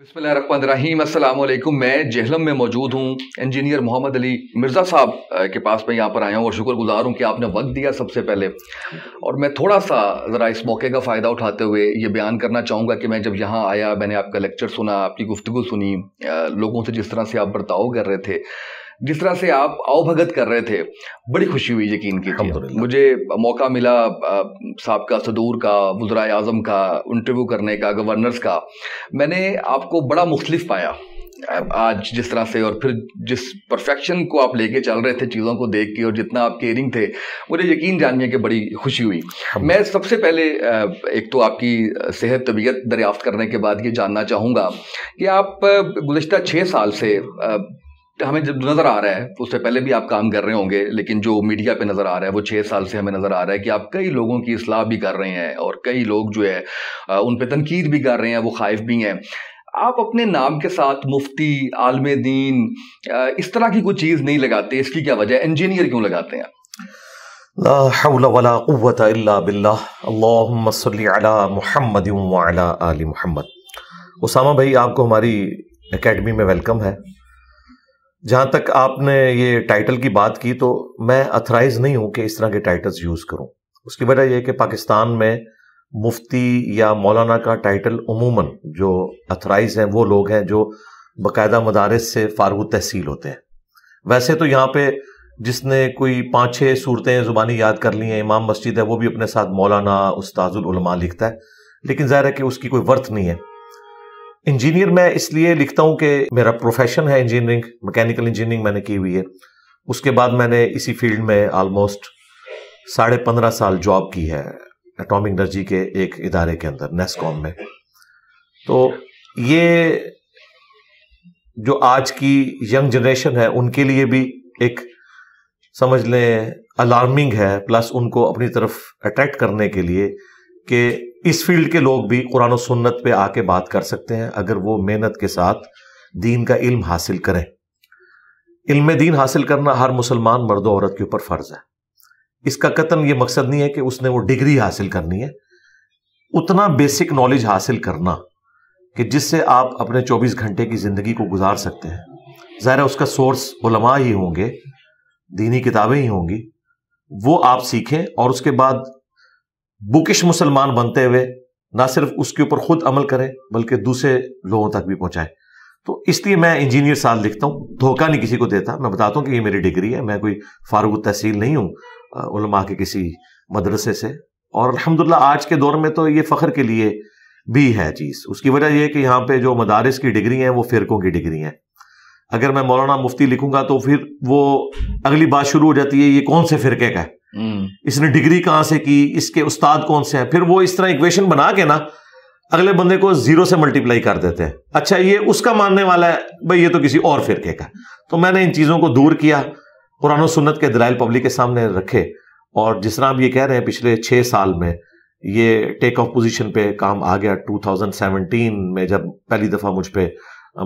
बिस्मिल्लाम असलम मैं जहलम में मौजूद हूँ इंजीनियर मोहम्मद अली मिर्ज़ा साहब के पास मैं यहाँ पर आया हूँ और शुक्रगुजार हूँ कि आपने वक्त दिया सबसे पहले और मैं थोड़ा सा ज़रा इस मौके का फ़ायदा उठाते हुए ये बयान करना चाहूँगा कि मैं जब यहाँ आया मैंने आपका लेक्चर सुना आपकी गुफ्तु सुनी लोगों से जिस तरह से आप बर्ताव कर रहे थे जिस तरह से आप अवभगत कर रहे थे बड़ी खुशी हुई यकीन की मुझे मौका मिला साहब का सदूर का वजरा आजम का इंटरव्यू करने का गवर्नर्स का मैंने आपको बड़ा मुख्तलिफ पाया आज जिस तरह से और फिर जिस परफेक्शन को आप लेके चल रहे थे चीज़ों को देख के और जितना आप केयरिंग थे मुझे यकीन जानने कि बड़ी खुशी हुई मैं सबसे पहले एक तो आपकी सेहत तबीयत दरियाफ्त करने के बाद ये जानना चाहूँगा कि आप गुज्त छः साल से हमें जब नज़र आ रहा है उससे पहले भी आप काम कर रहे होंगे लेकिन जो मीडिया पे नज़र आ रहा है वो छः साल से हमें नज़र आ रहा है कि आप कई लोगों की असलाह भी कर रहे हैं और कई लोग जो है उन पर तनकीद भी कर रहे हैं वो खाइफ भी हैं आप अपने नाम के साथ मुफ्ती आलम दीन इस तरह की कोई चीज़ नहीं लगाते इसकी क्या वजह इंजीनियर क्यों लगाते हैं ला उसामा भाई आपको हमारी एकेडमी में वेलकम है जहाँ तक आपने ये टाइटल की बात की तो मैं अथराइज नहीं हूँ कि इस तरह के टाइटल्स यूज़ करूँ उसकी वजह यह कि पाकिस्तान में मुफ्ती या मौलाना का टाइटल उमूमन जो अथराइज हैं वो लोग हैं जो बाकायदा मदारस से फारग तहसील होते हैं वैसे तो यहाँ पे जिसने कोई पाँच छः सूरतें ज़ुबानी याद कर ली हैं इमाम मस्जिद है वो भी अपने साथ मौलाना उस्ताजुलमा लिखता है लेकिन ज़ाहिर है कि उसकी कोई वर्थ नहीं है इंजीनियर मैं इसलिए लिखता हूं कि मेरा प्रोफेशन है इंजीनियरिंग मैकेनिकल इंजीनियरिंग मैंने की हुई है उसके बाद मैंने इसी फील्ड में ऑलमोस्ट साढ़े पंद्रह साल जॉब की है एटॉमिक एनर्जी के एक इदारे के अंदर नेस्कॉम में तो ये जो आज की यंग जनरेशन है उनके लिए भी एक समझ लें अलार्मिंग है प्लस उनको अपनी तरफ अट्रैक्ट करने के लिए कि इस फील्ड के लोग भी कुरान और सुन्नत पे आके बात कर सकते हैं अगर वो मेहनत के साथ दीन का इल्म हासिल करें इल्म दीन हासिल करना हर मुसलमान मर्द औरत के ऊपर फर्ज है इसका कतन ये मकसद नहीं है कि उसने वो डिग्री हासिल करनी है उतना बेसिक नॉलेज हासिल करना कि जिससे आप अपने 24 घंटे की ज़िंदगी को गुजार सकते हैं ज़ाहिर उसका सोर्स उलमा ही होंगे दीनी किताबें ही होंगी वो आप सीखें और उसके बाद बुकिश मुसलमान बनते हुए ना सिर्फ उसके ऊपर खुद अमल करें बल्कि दूसरे लोगों तक भी पहुंचाए तो इसलिए मैं इंजीनियर साल लिखता हूँ धोखा नहीं किसी को देता मैं बताता हूँ कि ये मेरी डिग्री है मैं कोई फारूक तहसील नहीं हूँ उलमा के किसी मदरसे से और अलहमदिल्ला आज के दौर में तो ये फ़ख्र के लिए भी है चीज़ उसकी वजह यह कि यहाँ पे जो मदारस की डिग्री हैं वो फ़िरकों की डिग्री हैं अगर मैं मौलाना मुफ्ती लिखूंगा तो फिर वो अगली बात शुरू हो जाती है ये कौन से फ़िरके का है Hmm. इसने डिग्री कहां से की इसके उस्ताद कौन से हैं फिर वो इस तरह इक्वेशन बना के ना अगले बंदे को जीरो से मल्टीप्लाई कर देते हैं अच्छा ये उसका मानने वाला है भाई ये तो किसी और फिरके का तो मैंने इन चीज़ों को दूर किया कुरान सुन्नत के दलाइल पब्लिक के सामने रखे और जिस तरह आप ये कह रहे हैं पिछले छह साल में ये टेक ऑफ पोजीशन पे काम आ गया 2017 में जब पहली दफ़ा मुझ पर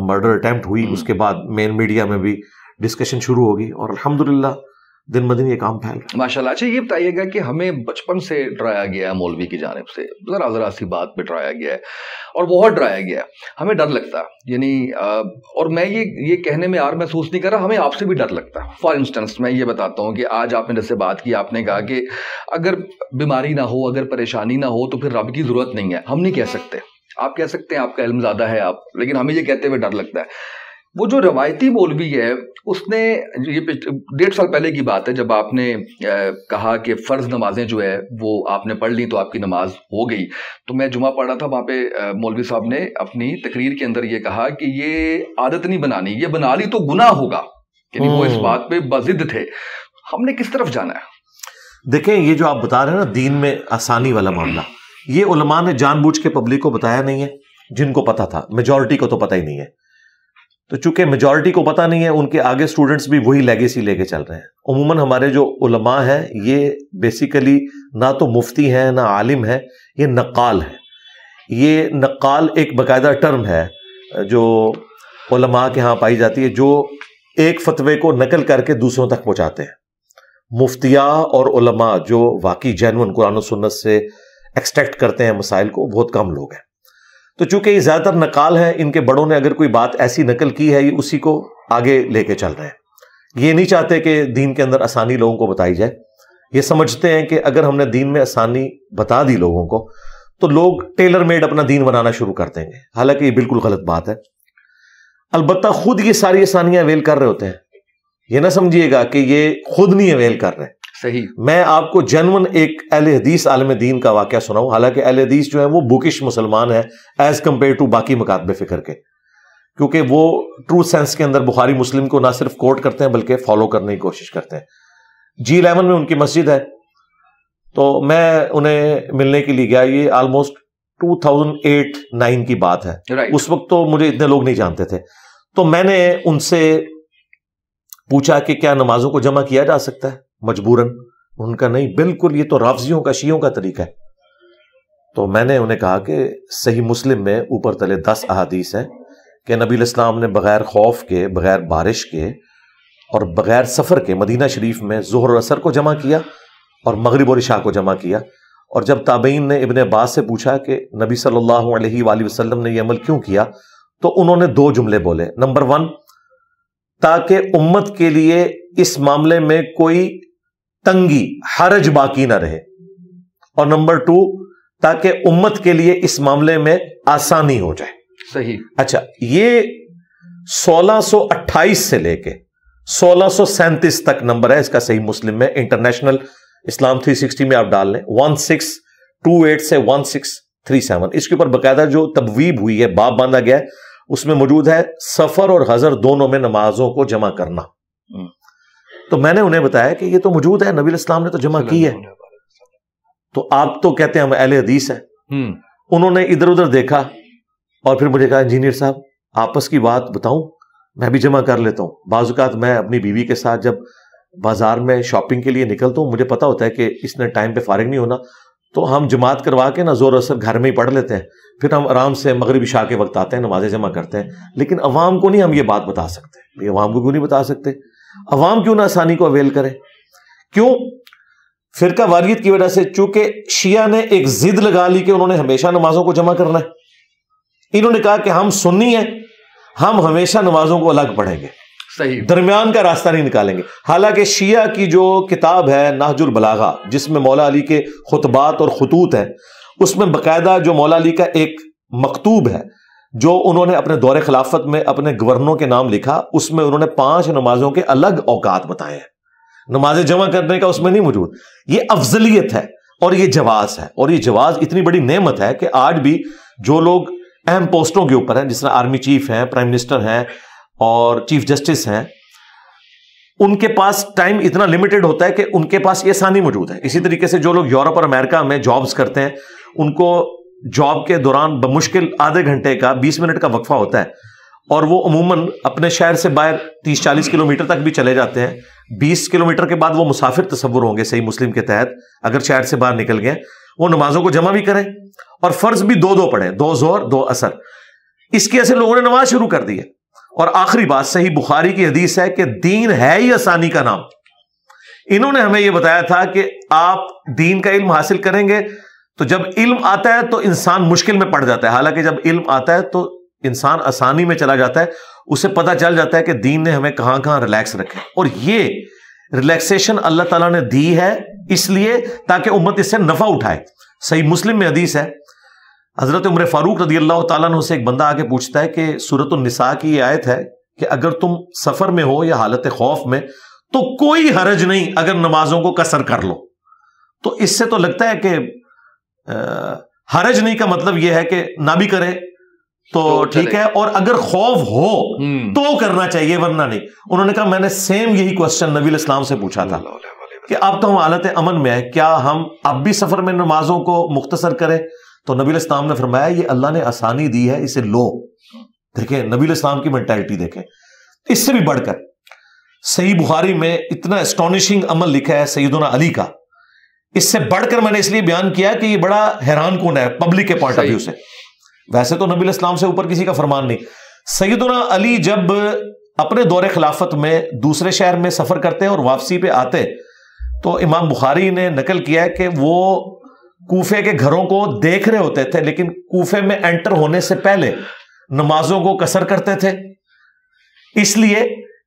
मर्डर अटैम्प्ट हुई hmm. उसके बाद मेन मीडिया में भी डिस्कशन शुरू होगी और अलहमदुल्ला दिन ब दिन ये काम फैल रहा है माशाल्लाह अच्छा ये बताइएगा कि हमें बचपन से डराया गया है मौलवी की जानब से ज़रा ज़रा सी बात पे डराया गया है और बहुत डराया गया है हमें डर लगता है यानी और मैं ये ये कहने में आर महसूस नहीं कर रहा हमें आपसे भी डर लगता है फॉर इंस्टेंस मैं ये बताता हूँ कि आज आपने जैसे बात की आपने कहा कि अगर बीमारी ना हो अगर परेशानी ना हो तो फिर रब की ज़रूरत नहीं है हम नहीं कह सकते आप कह सकते हैं आपका इल्म ज़्यादा है आप लेकिन हमें ये कहते हुए डर लगता है वो जो रवायती मौलवी है उसने ये डेढ़ साल पहले की बात है जब आपने कहा कि फ़र्ज़ नमाजें जो है वो आपने पढ़ ली तो आपकी नमाज हो गई तो मैं जुमा पढ़ रहा था वहाँ पे मौलवी साहब ने अपनी तकरीर के अंदर ये कहा कि ये आदत नहीं बनानी ये बना ली तो गुनाह होगा यानी वो इस हम्म। बात पे बजिद थे हमने किस तरफ जाना है देखें ये जो आप बता रहे हैं ना दीन में आसानी वाला मामला ये उलमा ने जानबूझ के पब्लिक को बताया नहीं है जिनको पता था मेजोरिटी को तो पता ही नहीं है तो चूंकि मेजोरिटी को पता नहीं है उनके आगे स्टूडेंट्स भी वही लेगेसी लेके चल रहे हैं उमूमन हमारे जो उलमा हैं ये बेसिकली ना तो मुफ्ती हैं ना आलिम है ये नकाल है ये नकाल एक बाकायदा टर्म है जो उलमा के यहाँ पाई जाती है जो एक फतवे को नकल करके दूसरों तक पहुँचाते हैं मुफ्तिया और जो वाकई जैन कुरान सुन्नत से एक्सट्रैक्ट करते हैं मसाइल को बहुत कम लोग हैं तो चूंकि ये ज़्यादातर नकाल है इनके बड़ों ने अगर कोई बात ऐसी नकल की है ये उसी को आगे लेके चल रहे हैं ये नहीं चाहते कि दीन के अंदर आसानी लोगों को बताई जाए ये समझते हैं कि अगर हमने दीन में आसानी बता दी लोगों को तो लोग टेलर मेड अपना दीन बनाना शुरू कर देंगे हालांकि ये बिल्कुल गलत बात है अलबत् खुद ये सारी आसानियां अवेल कर रहे होते हैं ये ना समझिएगा कि ये खुद नहीं अवेल कर रहे सही मैं आपको जनवन एक अहल हदीस आलम दीन का वाक्य सुनाऊ हालांकि अहल हदीस जो है वो बुकिश मुसलमान है एज कंपेयर टू बाकी मकातब फिक्र के क्योंकि वो ट्रू सेंस के अंदर बुखारी मुस्लिम को ना सिर्फ कोट करते हैं बल्कि फॉलो करने की कोशिश करते हैं जी इलेवन में उनकी मस्जिद है तो मैं उन्हें मिलने के लिए गया ये ऑलमोस्ट 2008-9 की बात है right. उस वक्त तो मुझे इतने लोग नहीं जानते थे तो मैंने उनसे पूछा कि क्या नमाजों को जमा किया जा सकता है मजबूरन उनका नहीं बिल्कुल ये तो राफजियों का शियों का तरीका है तो मैंने उन्हें कहा कि सही मुस्लिम में ऊपर तले दस अहादीस हैं कि नबी इस्लाम ने बग़ैर खौफ के बग़ैर बारिश के और बग़ैर सफ़र के मदीना शरीफ में जोहर असर को जमा किया और मगरब और शाह को जमा किया और जब ताबीन ने इबन अब्बास से पूछा कि नबी सल्लल्लाहु अलैहि वसल्लम ने यह अमल क्यों किया तो उन्होंने दो जुमले बोले नंबर वन ताकि उम्मत के लिए इस मामले में कोई तंगी हरज बाकी ना रहे और नंबर टू ताकि उम्मत के लिए इस मामले में आसानी हो जाए सही अच्छा ये 1628 से लेके सोलह सो तक नंबर है इसका सही मुस्लिम में इंटरनेशनल इस्लाम 360 में आप डाल लें एट से वन सिक्स थ्री सेवन इसके ऊपर बकायदा जो तबवीब हुई है बाप बांधा गया उसमें मौजूद है सफर और हजर दोनों में नमाजों को जमा करना हम्म। तो मैंने उन्हें बताया कि ये तो मौजूद है नबी इस्लाम ने तो जमा की है तो आप तो कहते हैं हम अहल हदीस हैं हम्म। उन्होंने इधर उधर देखा और फिर मुझे कहा इंजीनियर साहब आपस की बात बताऊं मैं भी जमा कर लेता हूं बाजुकात मैं अपनी बीवी के साथ जब बाजार में शॉपिंग के लिए निकलता हूं मुझे पता होता है कि इसने टाइम पे फारिग नहीं होना तो हम जमात करवा के ना जोर असर घर में ही पढ़ लेते हैं फिर हम आराम से मगरबी शाह के वक्त आते हैं नमाजें जमा करते हैं लेकिन अवाम को नहीं हम ये बात बता सकते अवाम को क्यों नहीं बता सकते अवाम क्यों ना आसानी को अवेल करें क्यों फिरका वारियत की वजह से चूंकि शिया ने एक जिद लगा ली कि उन्होंने हमेशा नमाजों को जमा करना है इन्होंने कहा कि हम सुन्नी है हम हमेशा नमाजों को अलग पढ़ेंगे सही दरमियान का रास्ता नहीं निकालेंगे हालांकि शिया की जो किताब है नाहजुल बलागा जिसमें मौला अली के खुतबात और खतूत है उसमें बाकायदा जो मौला अली का एक मकतूब है जो उन्होंने अपने दौरे खिलाफत में अपने गवर्नरों के नाम लिखा उसमें उन्होंने पांच नमाजों के अलग औकात बताए हैं नमाजें जमा करने का उसमें नहीं मौजूद ये अफजलियत है और ये जवाज है और ये जवाज इतनी बड़ी नेमत है कि आज भी जो लोग अहम पोस्टों के ऊपर हैं जिस आर्मी चीफ हैं प्राइम मिनिस्टर हैं और चीफ जस्टिस हैं उनके पास टाइम इतना लिमिटेड होता है कि उनके पास ये आसानी मौजूद है इसी तरीके से जो लोग यूरोप और अमेरिका में जॉब्स करते हैं उनको जॉब के दौरान बमुश्किल आधे घंटे का बीस मिनट का वक्फा होता है और वो अमूमन अपने शहर से बाहर तीस चालीस किलोमीटर तक भी चले जाते हैं बीस किलोमीटर के बाद वो मुसाफिर तस्वुर होंगे सही मुस्लिम के तहत अगर शहर से बाहर निकल गए वो नमाजों को जमा भी करें और फर्ज भी दो दो पढ़े दो जोर दो असर इसकी असर लोगों ने नमाज शुरू कर दी है और आखिरी बात सही बुखारी की हदीस है कि दीन है ही आसानी का नाम इन्होंने हमें यह बताया था कि आप दीन का इल्म हासिल करेंगे तो जब इल्म आता है तो इंसान मुश्किल में पड़ जाता है हालांकि जब इल्म आता है तो इंसान आसानी में चला जाता है उसे पता चल जाता है कि दीन ने हमें कहां कहां रिलैक्स रखे और ये रिलैक्सेशन अल्लाह ताला ने दी है इसलिए ताकि उम्मत इससे नफा उठाए सही मुस्लिम में हदीस है हजरत उम्र फारूक रदी अल्लाह तु से एक बंदा आके पूछता है कि सूरत निसा की आयत है कि अगर तुम सफर में हो या हालत खौफ में तो कोई हरज नहीं अगर नमाजों को कसर कर लो तो इससे तो लगता है कि हरज नहीं का मतलब यह है कि ना भी करे तो, तो ठीक है और अगर खौफ हो हम्म। तो करना चाहिए वरना नहीं उन्होंने कहा मैंने सेम यही क्वेश्चन नबी इस्लाम से पूछा था कि अब तो हम हालत अमन में है क्या हम अब भी सफर में नमाजों को मुख्तसर करें तो नबी इस्लाम ने फरमाया ये अल्लाह ने आसानी दी है इसे लो देखे नबी इस्लाम की मैंटेलिटी देखें इससे भी बढ़कर सही बुखारी में इतना एस्टोनिशिंग अमल लिखा है सईदना अली का इससे बढ़कर मैंने इसलिए बयान किया कि ये बड़ा हैरान कौन है पब्लिक के पॉइंट ऑफ व्यू से वैसे तो नबी इस्लाम से ऊपर किसी का फरमान नहीं सईदना अली जब अपने दौरे खिलाफत में दूसरे शहर में सफर करते और वापसी पे आते तो इमाम बुखारी ने नकल किया कि वो कूफे के घरों को देख रहे होते थे लेकिन कूफे में एंटर होने से पहले नमाजों को कसर करते थे इसलिए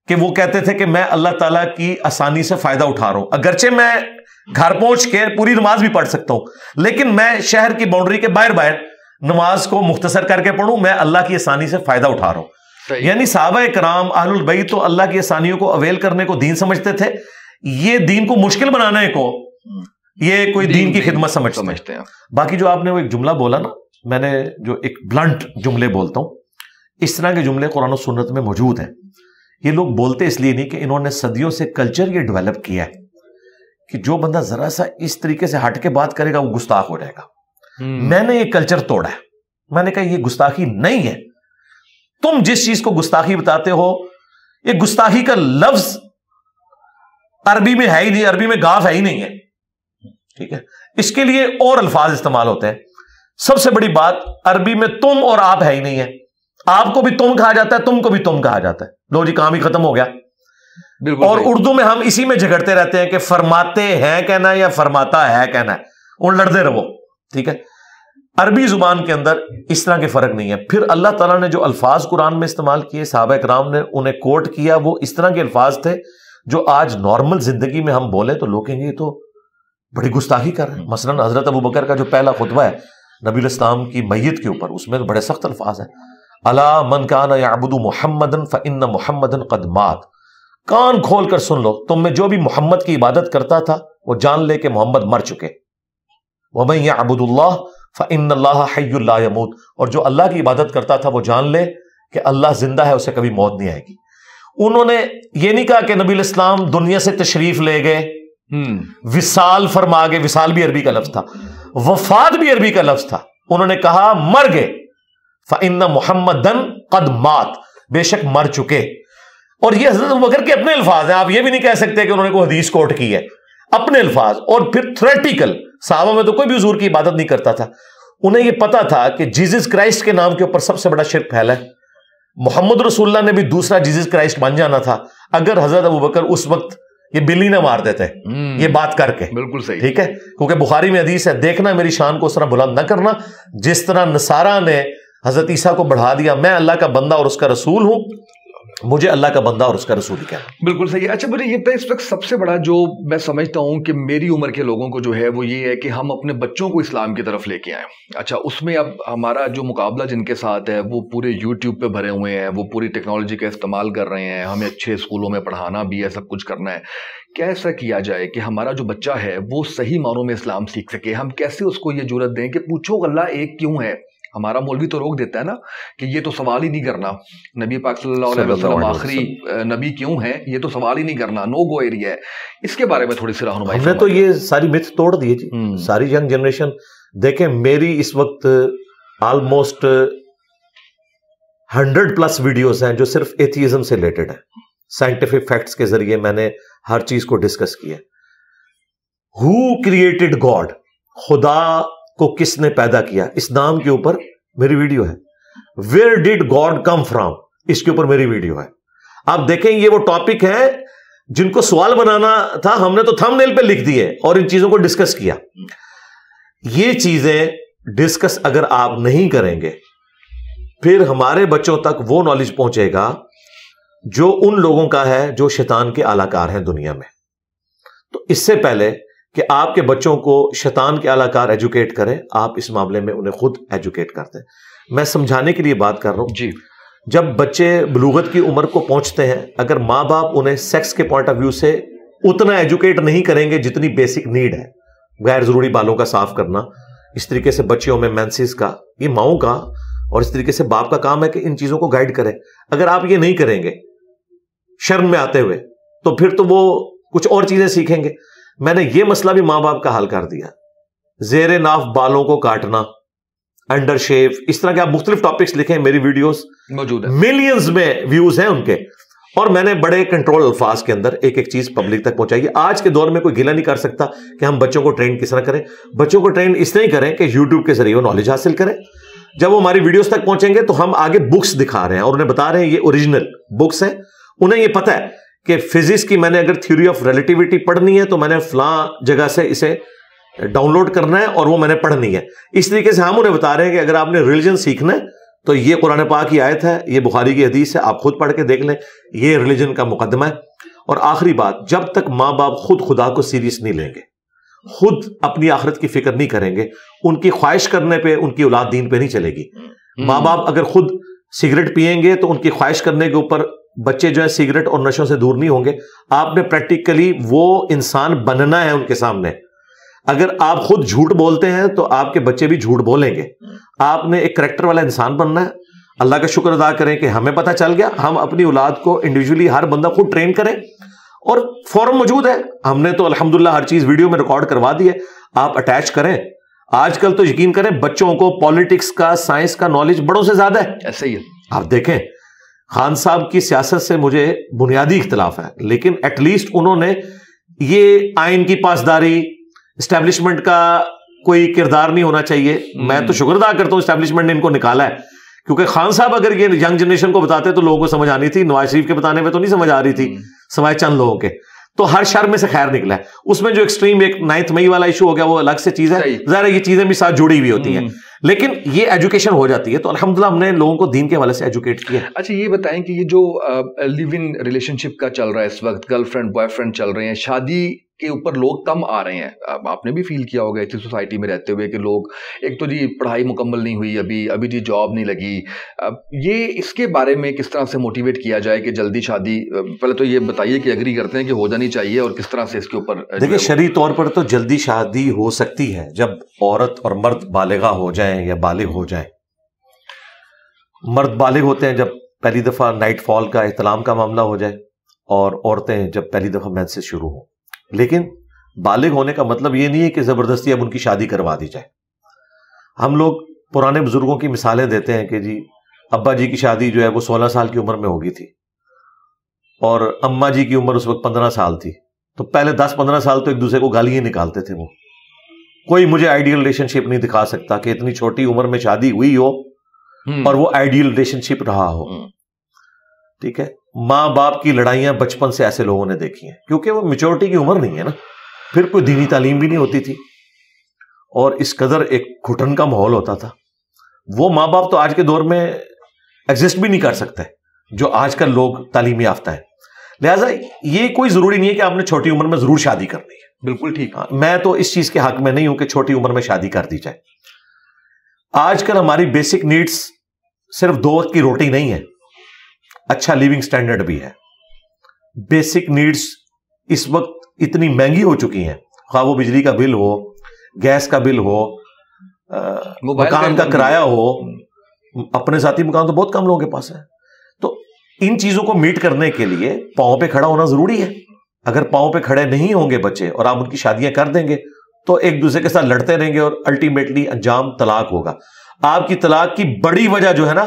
कि वो कहते थे कि मैं अल्लाह ताला की आसानी से फायदा उठा रहा हूं अगरचे मैं घर पहुंच के पूरी नमाज भी पढ़ सकता हूं लेकिन मैं शहर की बाउंड्री के बाहर बाहर नमाज को मुख्तसर करके पढ़ू मैं अल्लाह की आसानी से फायदा उठा रहा हूं यानी साहबा कराम अहलबई तो अल्लाह की आसानियों को अवेल करने को दीन समझते थे ये दीन को मुश्किल बनाने को ये कोई दीन, दीन की खिदमत समझ समझते हैं बाकी जो आपने वो एक जुमला बोला ना मैंने जो एक ब्लंट जुमले बोलता हूं इस तरह के जुमले कुरान सुन्नत में मौजूद हैं ये लोग बोलते इसलिए नहीं कि इन्होंने सदियों से कल्चर ये डेवलप किया है कि जो बंदा जरा सा इस तरीके से हट के बात करेगा वो गुस्ताख हो जाएगा हम्म। मैंने ये कल्चर तोड़ा है मैंने कहा ये गुस्ताखी नहीं है तुम जिस चीज को गुस्ताखी बताते हो ये गुस्ताखी का लफ्ज अरबी में है ही नहीं अरबी में गाफ है ही नहीं है ठीक है इसके लिए और अल्फाज इस्तेमाल होते हैं सबसे बड़ी बात अरबी में तुम और आप है ही नहीं है आपको भी तुम कहा जाता है तुमको भी तुम कहा जाता है लो जी काम ही खत्म हो गया और उर्दू में हम इसी में झगड़ते रहते हैं कि फरमाते हैं कहना है या फरमाता है कहना उन लड़ते रहो ठीक है अरबी जुबान के अंदर इस तरह के फर्क नहीं है फिर अल्लाह तला ने जो अल्फाज कुरान में इस्तेमाल किए साहब कराम ने उन्हें कोट किया वो इस तरह के अल्फाज थे जो आज नॉर्मल जिंदगी में हम बोले तो लोग कहेंगे तो बड़ी गुस्ताखी कर रहे हैं मसला हजरत अबू बकर का जो पहला खुतबा है नबी की मैत के ऊपर उसमें तो बड़े सख्त अल्फाज है अला मन काना याबुदू मोहम्मद फ़िन मोहम्मदन कदमात कान खोल कर सुन लो तुम में जो भी मोहम्मद की इबादत करता था वो जान ले कि मोहम्मद मर चुके वमैया अबूदुल्लाह फ़िन हयूद और जो अल्लाह की इबादत करता था वो जान ले कि अल्लाह जिंदा है उसे कभी मौत नहीं आएगी उन्होंने ये नहीं कहा कि नबी इस्लाम दुनिया से तशरीफ ले गए हम्म। विसाल फरमा गए विसाल भी अरबी का लफ्ज था वफाद भी अरबी का लफ्ज था उन्होंने कहा मर गए फ़िन मोहम्मदन कद मात बेशक मर चुके और ये हजरत बकर के अपने अल्फाज हैं आप ये भी नहीं कह सकते कि उन्होंने कोई हदीस कोट की है अपने अल्फाज और फिर थ्रेटिकल साहबा में तो कोई भी हजूर की इबादत नहीं करता था उन्हें यह पता था कि जीजस क्राइस्ट के नाम के ऊपर सबसे बड़ा शिर फैला है मोहम्मद रसुल्ला ने भी दूसरा जीजस क्राइस्ट बन जाना था अगर हजरत अबू बकर उस वक्त ये बिल्ली ना मार देते हम्म। ये बात करके बिल्कुल सही ठीक है क्योंकि बुखारी में हदीस है देखना मेरी शान को उस तरह बुलंद ना करना जिस तरह नसारा ने हजरत ईसा को बढ़ा दिया मैं अल्लाह का बंदा और उसका रसूल हूं मुझे अल्लाह का बंदा और उसका रसूल क्या बिल्कुल सही है अच्छा मुझे ये इस वक्त सबसे बड़ा जो मैं समझता हूँ कि मेरी उम्र के लोगों को जो है वो ये है कि हम अपने बच्चों को इस्लाम की तरफ लेके आए अच्छा उसमें अब हमारा जो मुकाबला जिनके साथ है वो पूरे यूट्यूब पे भरे हुए हैं वो पूरी टेक्नोलॉजी का इस्तेमाल कर रहे हैं हमें अच्छे स्कूलों में पढ़ाना भी है सब कुछ करना है कैसा किया जाए कि हमारा जो बच्चा है वो सही मानों में इस्लाम सीख सके हम कैसे उसको ये जरूरत दें कि पूछो अल्लाह एक क्यों है हमारा मौलवी तो रोक देता है ना कि ये तो सवाल ही नहीं करना नबी पाक सल्लल्लाहु आखिरी नबी क्यों है ये तो सवाल ही नहीं करना नो गो एरिया है इसके बारे में थोड़ी सी रहनुमाई हमने तो ये सारी मिथ तोड़ दिए जी हम्म। सारी यंग जनरेशन देखें मेरी इस वक्त ऑलमोस्ट हंड्रेड प्लस वीडियोज हैं जो सिर्फ एथियजम से रिलेटेड है साइंटिफिक फैक्ट्स के जरिए मैंने हर चीज को डिस्कस किया हु क्रिएटेड गॉड खुदा को किसने पैदा किया इस नाम के ऊपर मेरी वीडियो है where did God come from इसके ऊपर मेरी वीडियो है आप देखें ये वो टॉपिक है जिनको सवाल बनाना था हमने तो थंबनेल पे लिख दिए और इन चीजों को डिस्कस किया ये चीजें डिस्कस अगर आप नहीं करेंगे फिर हमारे बच्चों तक वो नॉलेज पहुंचेगा जो उन लोगों का है जो शैतान के आलाकार हैं दुनिया में तो इससे पहले कि आपके बच्चों को शैतान के अलाकार एजुकेट करें आप इस मामले में उन्हें खुद एजुकेट करते हैं मैं समझाने के लिए बात कर रहा हूं जी जब बच्चे बलूगत की उम्र को पहुंचते हैं अगर माँ बाप उन्हें सेक्स के पॉइंट ऑफ व्यू से उतना एजुकेट नहीं करेंगे जितनी बेसिक नीड है गैर जरूरी बालों का साफ करना इस तरीके से बच्चियों में मैंसिस का ये माओ का और इस तरीके से बाप का काम है कि इन चीजों को गाइड करें अगर आप ये नहीं करेंगे शर्म में आते हुए तो फिर तो वो कुछ और चीजें सीखेंगे मैंने ये मसला भी मां बाप का हल कर दिया जेर नाफ बालों को काटना अंडर शेव इस तरह के आप मुख्तलिफ टॉपिक्स लिखे मेरी वीडियो मौजूद है मिलियंस में व्यूज हैं उनके और मैंने बड़े कंट्रोल अल्फाज के अंदर एक एक चीज पब्लिक तक पहुंचाई है आज के दौर में कोई गिला नहीं कर सकता कि हम बच्चों को ट्रेन किस तरह करें बच्चों को ट्रेन इस तरह ही करें कि यूट्यूब के जरिए वो नॉलेज हासिल करें जब वो हमारी वीडियोज तक पहुंचेंगे तो हम आगे बुक्स दिखा रहे हैं और उन्हें बता रहे हैं ये ओरिजिनल बुक्स हैं उन्हें यह पता है कि फिजिक्स की मैंने अगर थ्योरी ऑफ रिलेटिविटी पढ़नी है तो मैंने फला जगह से इसे डाउनलोड करना है और वो मैंने पढ़नी है इस तरीके से हम उन्हें बता रहे हैं कि अगर आपने रिलीजन सीखना है तो ये कुरान पाक की आयत है ये बुखारी की हदीस है आप खुद पढ़ के देख लें ये रिलीजन का मुकदमा है और आखिरी बात जब तक माँ बाप खुद खुदा को सीरियस नहीं लेंगे खुद अपनी आखिरत की फिक्र नहीं करेंगे उनकी ख्वाहिश करने पे उनकी औलाद दीन पे नहीं चलेगी हम्म। माँ बाप अगर खुद सिगरेट पियेंगे तो उनकी ख्वाहिश करने के ऊपर बच्चे जो है सिगरेट और नशों से दूर नहीं होंगे आपने प्रैक्टिकली वो इंसान बनना है उनके सामने अगर आप खुद झूठ बोलते हैं तो आपके बच्चे भी झूठ बोलेंगे आपने एक करेक्टर वाला इंसान बनना है अल्लाह का शुक्र अदा करें कि हमें पता चल गया हम अपनी औलाद को इंडिविजुअली हर बंदा खुद ट्रेन करें और फॉर्म मौजूद है हमने तो अल्हम्दुलिल्लाह हर चीज वीडियो में रिकॉर्ड करवा दी है आप अटैच करें आजकल तो यकीन करें बच्चों को पॉलिटिक्स का साइंस का नॉलेज बड़ों से ज्यादा है ऐसे ही आप देखें खान साहब की सियासत से मुझे बुनियादी इख्तलाफ है लेकिन एटलीस्ट उन्होंने ये आइन की पासदारी इस्टेब्लिशमेंट का कोई किरदार नहीं होना चाहिए हम्म। मैं तो शुक्र अदा करता हूँ इस्टेब्लिशमेंट ने इनको निकाला है क्योंकि खान साहब अगर ये यंग जनरेशन को बताते तो लोगों को समझ आनी थी नवाज शरीफ के बताने में तो नहीं समझ आ रही थी हम्म। सवाए चंद लोगों के तो हर शर में से खैर निकला है उसमें जो एक्सट्रीम एक नाइन्थ मई वाला इशू हो गया वो अलग से चीज है जरा ये चीजें भी साथ जुड़ी हुई होती हैं हम्म। लेकिन ये एजुकेशन हो जाती है तो अलहमदिल्ला हमने लोगों को दीन के हवाले से एजुकेट किया अच्छा ये बताएं कि ये जो लिव इन रिलेशनशिप का चल रहा है इस वक्त गर्लफ्रेंड बॉयफ्रेंड चल रहे हैं शादी के ऊपर लोग कम आ रहे हैं आपने भी फील किया होगा ऐसी सोसाइटी में रहते हुए कि लोग एक तो जी पढ़ाई मुकम्मल नहीं हुई अभी अभी जी जॉब नहीं लगी अब ये इसके बारे में किस तरह से मोटिवेट किया जाए कि जल्दी शादी पहले तो ये बताइए कि एग्री करते हैं कि हो जानी चाहिए और किस तरह से इसके ऊपर देखिए शरीर तौर पर तो जल्दी शादी हो सकती है जब औरत और मर्द बालिगा हो जाए या बालिग हो जाए मर्द बालिग होते हैं जब पहली दफ़ा नाइट फॉल का एहतलाम का मामला हो जाए और औरतें जब पहली दफ़ा से शुरू हों लेकिन बालिग होने का मतलब ये नहीं है कि जबरदस्ती अब उनकी शादी करवा दी जाए हम लोग पुराने बुजुर्गों की मिसालें देते हैं कि जी अब्बा जी की शादी जो है वो सोलह साल की उम्र में होगी थी और अम्मा जी की उम्र उस वक्त पंद्रह साल थी तो पहले दस पंद्रह साल तो एक दूसरे को गाली ही निकालते थे वो कोई मुझे आइडियल रिलेशनशिप नहीं दिखा सकता कि इतनी छोटी उम्र में शादी हुई हो हम्म। और वो आइडियल रिलेशनशिप रहा हो हम्म। ठीक है माँ बाप की लड़ाइयां बचपन से ऐसे लोगों ने देखी हैं क्योंकि वो मेच्योरिटी की उम्र नहीं है ना फिर कोई दीनी तालीम भी नहीं होती थी और इस कदर एक घुटन का माहौल होता था वो माँ बाप तो आज के दौर में एग्जिस्ट भी नहीं कर सकते जो आजकल लोग तालीम याफ्ता है लिहाजा ये कोई जरूरी नहीं है कि आपने छोटी उम्र में जरूर शादी करनी है बिल्कुल ठीक हाँ मैं तो इस चीज के हक में नहीं हूं कि छोटी उम्र में शादी कर दी जाए आजकल हमारी बेसिक नीड्स सिर्फ दो वक्त की रोटी नहीं है अच्छा लिविंग स्टैंडर्ड भी है बेसिक नीड्स इस वक्त इतनी महंगी हो चुकी हैं खा हाँ, वो बिजली का बिल हो गैस का बिल हो मकान का किराया हो अपने साथी मकान तो बहुत कम लोगों के पास है तो इन चीजों को मीट करने के लिए पाओ पे खड़ा होना जरूरी है अगर पाओ पे खड़े नहीं होंगे बच्चे और आप उनकी शादियां कर देंगे तो एक दूसरे के साथ लड़ते रहेंगे और अल्टीमेटली अंजाम तलाक होगा आपकी तलाक की बड़ी वजह जो है ना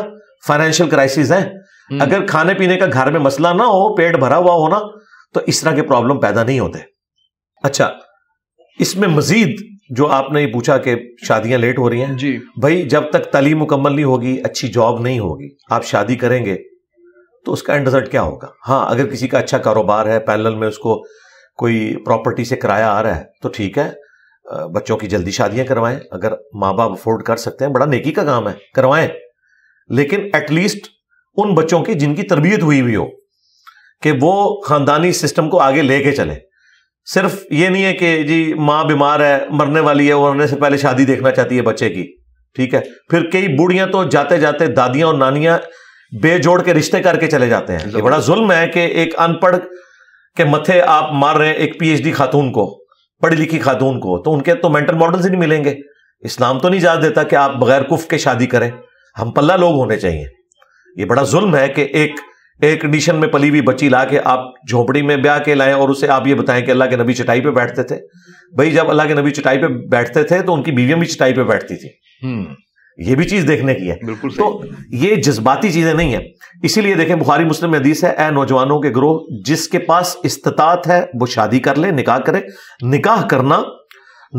फाइनेंशियल क्राइसिस है हम्म। अगर खाने पीने का घर में मसला ना हो पेट भरा हुआ हो ना तो इस तरह के प्रॉब्लम पैदा नहीं होते अच्छा इसमें मजीद जो आपने पूछा कि शादियां लेट हो रही हैं जी भाई जब तक तली मुकम्मल नहीं होगी अच्छी जॉब नहीं होगी आप शादी करेंगे तो उसका एंड रिजल्ट क्या होगा हाँ अगर किसी का अच्छा कारोबार है पैनल में उसको कोई प्रॉपर्टी से किराया आ रहा है तो ठीक है बच्चों की जल्दी शादियां करवाएं अगर माँ बाप अफोर्ड कर सकते हैं बड़ा नेकी का काम है करवाएं लेकिन एटलीस्ट उन बच्चों की जिनकी तरबियत हुई हुई हो कि वो खानदानी सिस्टम को आगे लेके चले सिर्फ ये नहीं है कि जी माँ बीमार है मरने वाली है वो मरने से पहले शादी देखना चाहती है बच्चे की ठीक है फिर कई बूढ़ियां तो जाते जाते दादियां और नानियां बेजोड़ के रिश्ते करके चले जाते हैं ये बड़ा जुल्म है कि एक अनपढ़ के मथे आप मार रहे हैं एक पीएचडी खातून को पढ़ी लिखी खातून को तो उनके तो मेंटल मॉडल्स ही नहीं मिलेंगे इस्लाम तो नहीं जा देता कि आप बगैर कुफ के शादी करें हम पल्ला लोग होने चाहिए ये बड़ा जुल्म है कि एक एयर कंडीशन में पली हुई बच्ची ला के आप झोपड़ी में ब्याह के लाएं और उसे आप ये बताएं कि अल्लाह के नबी चटाई पे बैठते थे भाई जब अल्लाह के नबी चटाई पे बैठते थे तो उनकी बीवियां भी चटाई पे बैठती थी हम्म। ये भी चीज देखने की है बिल्कुल तो ये जज्बाती चीजें नहीं है इसीलिए देखें बुखारी मुस्लिम हदीस है ए नौजवानों के ग्रोह जिसके पास इस्तात है वो शादी कर ले निकाह करे निकाह करना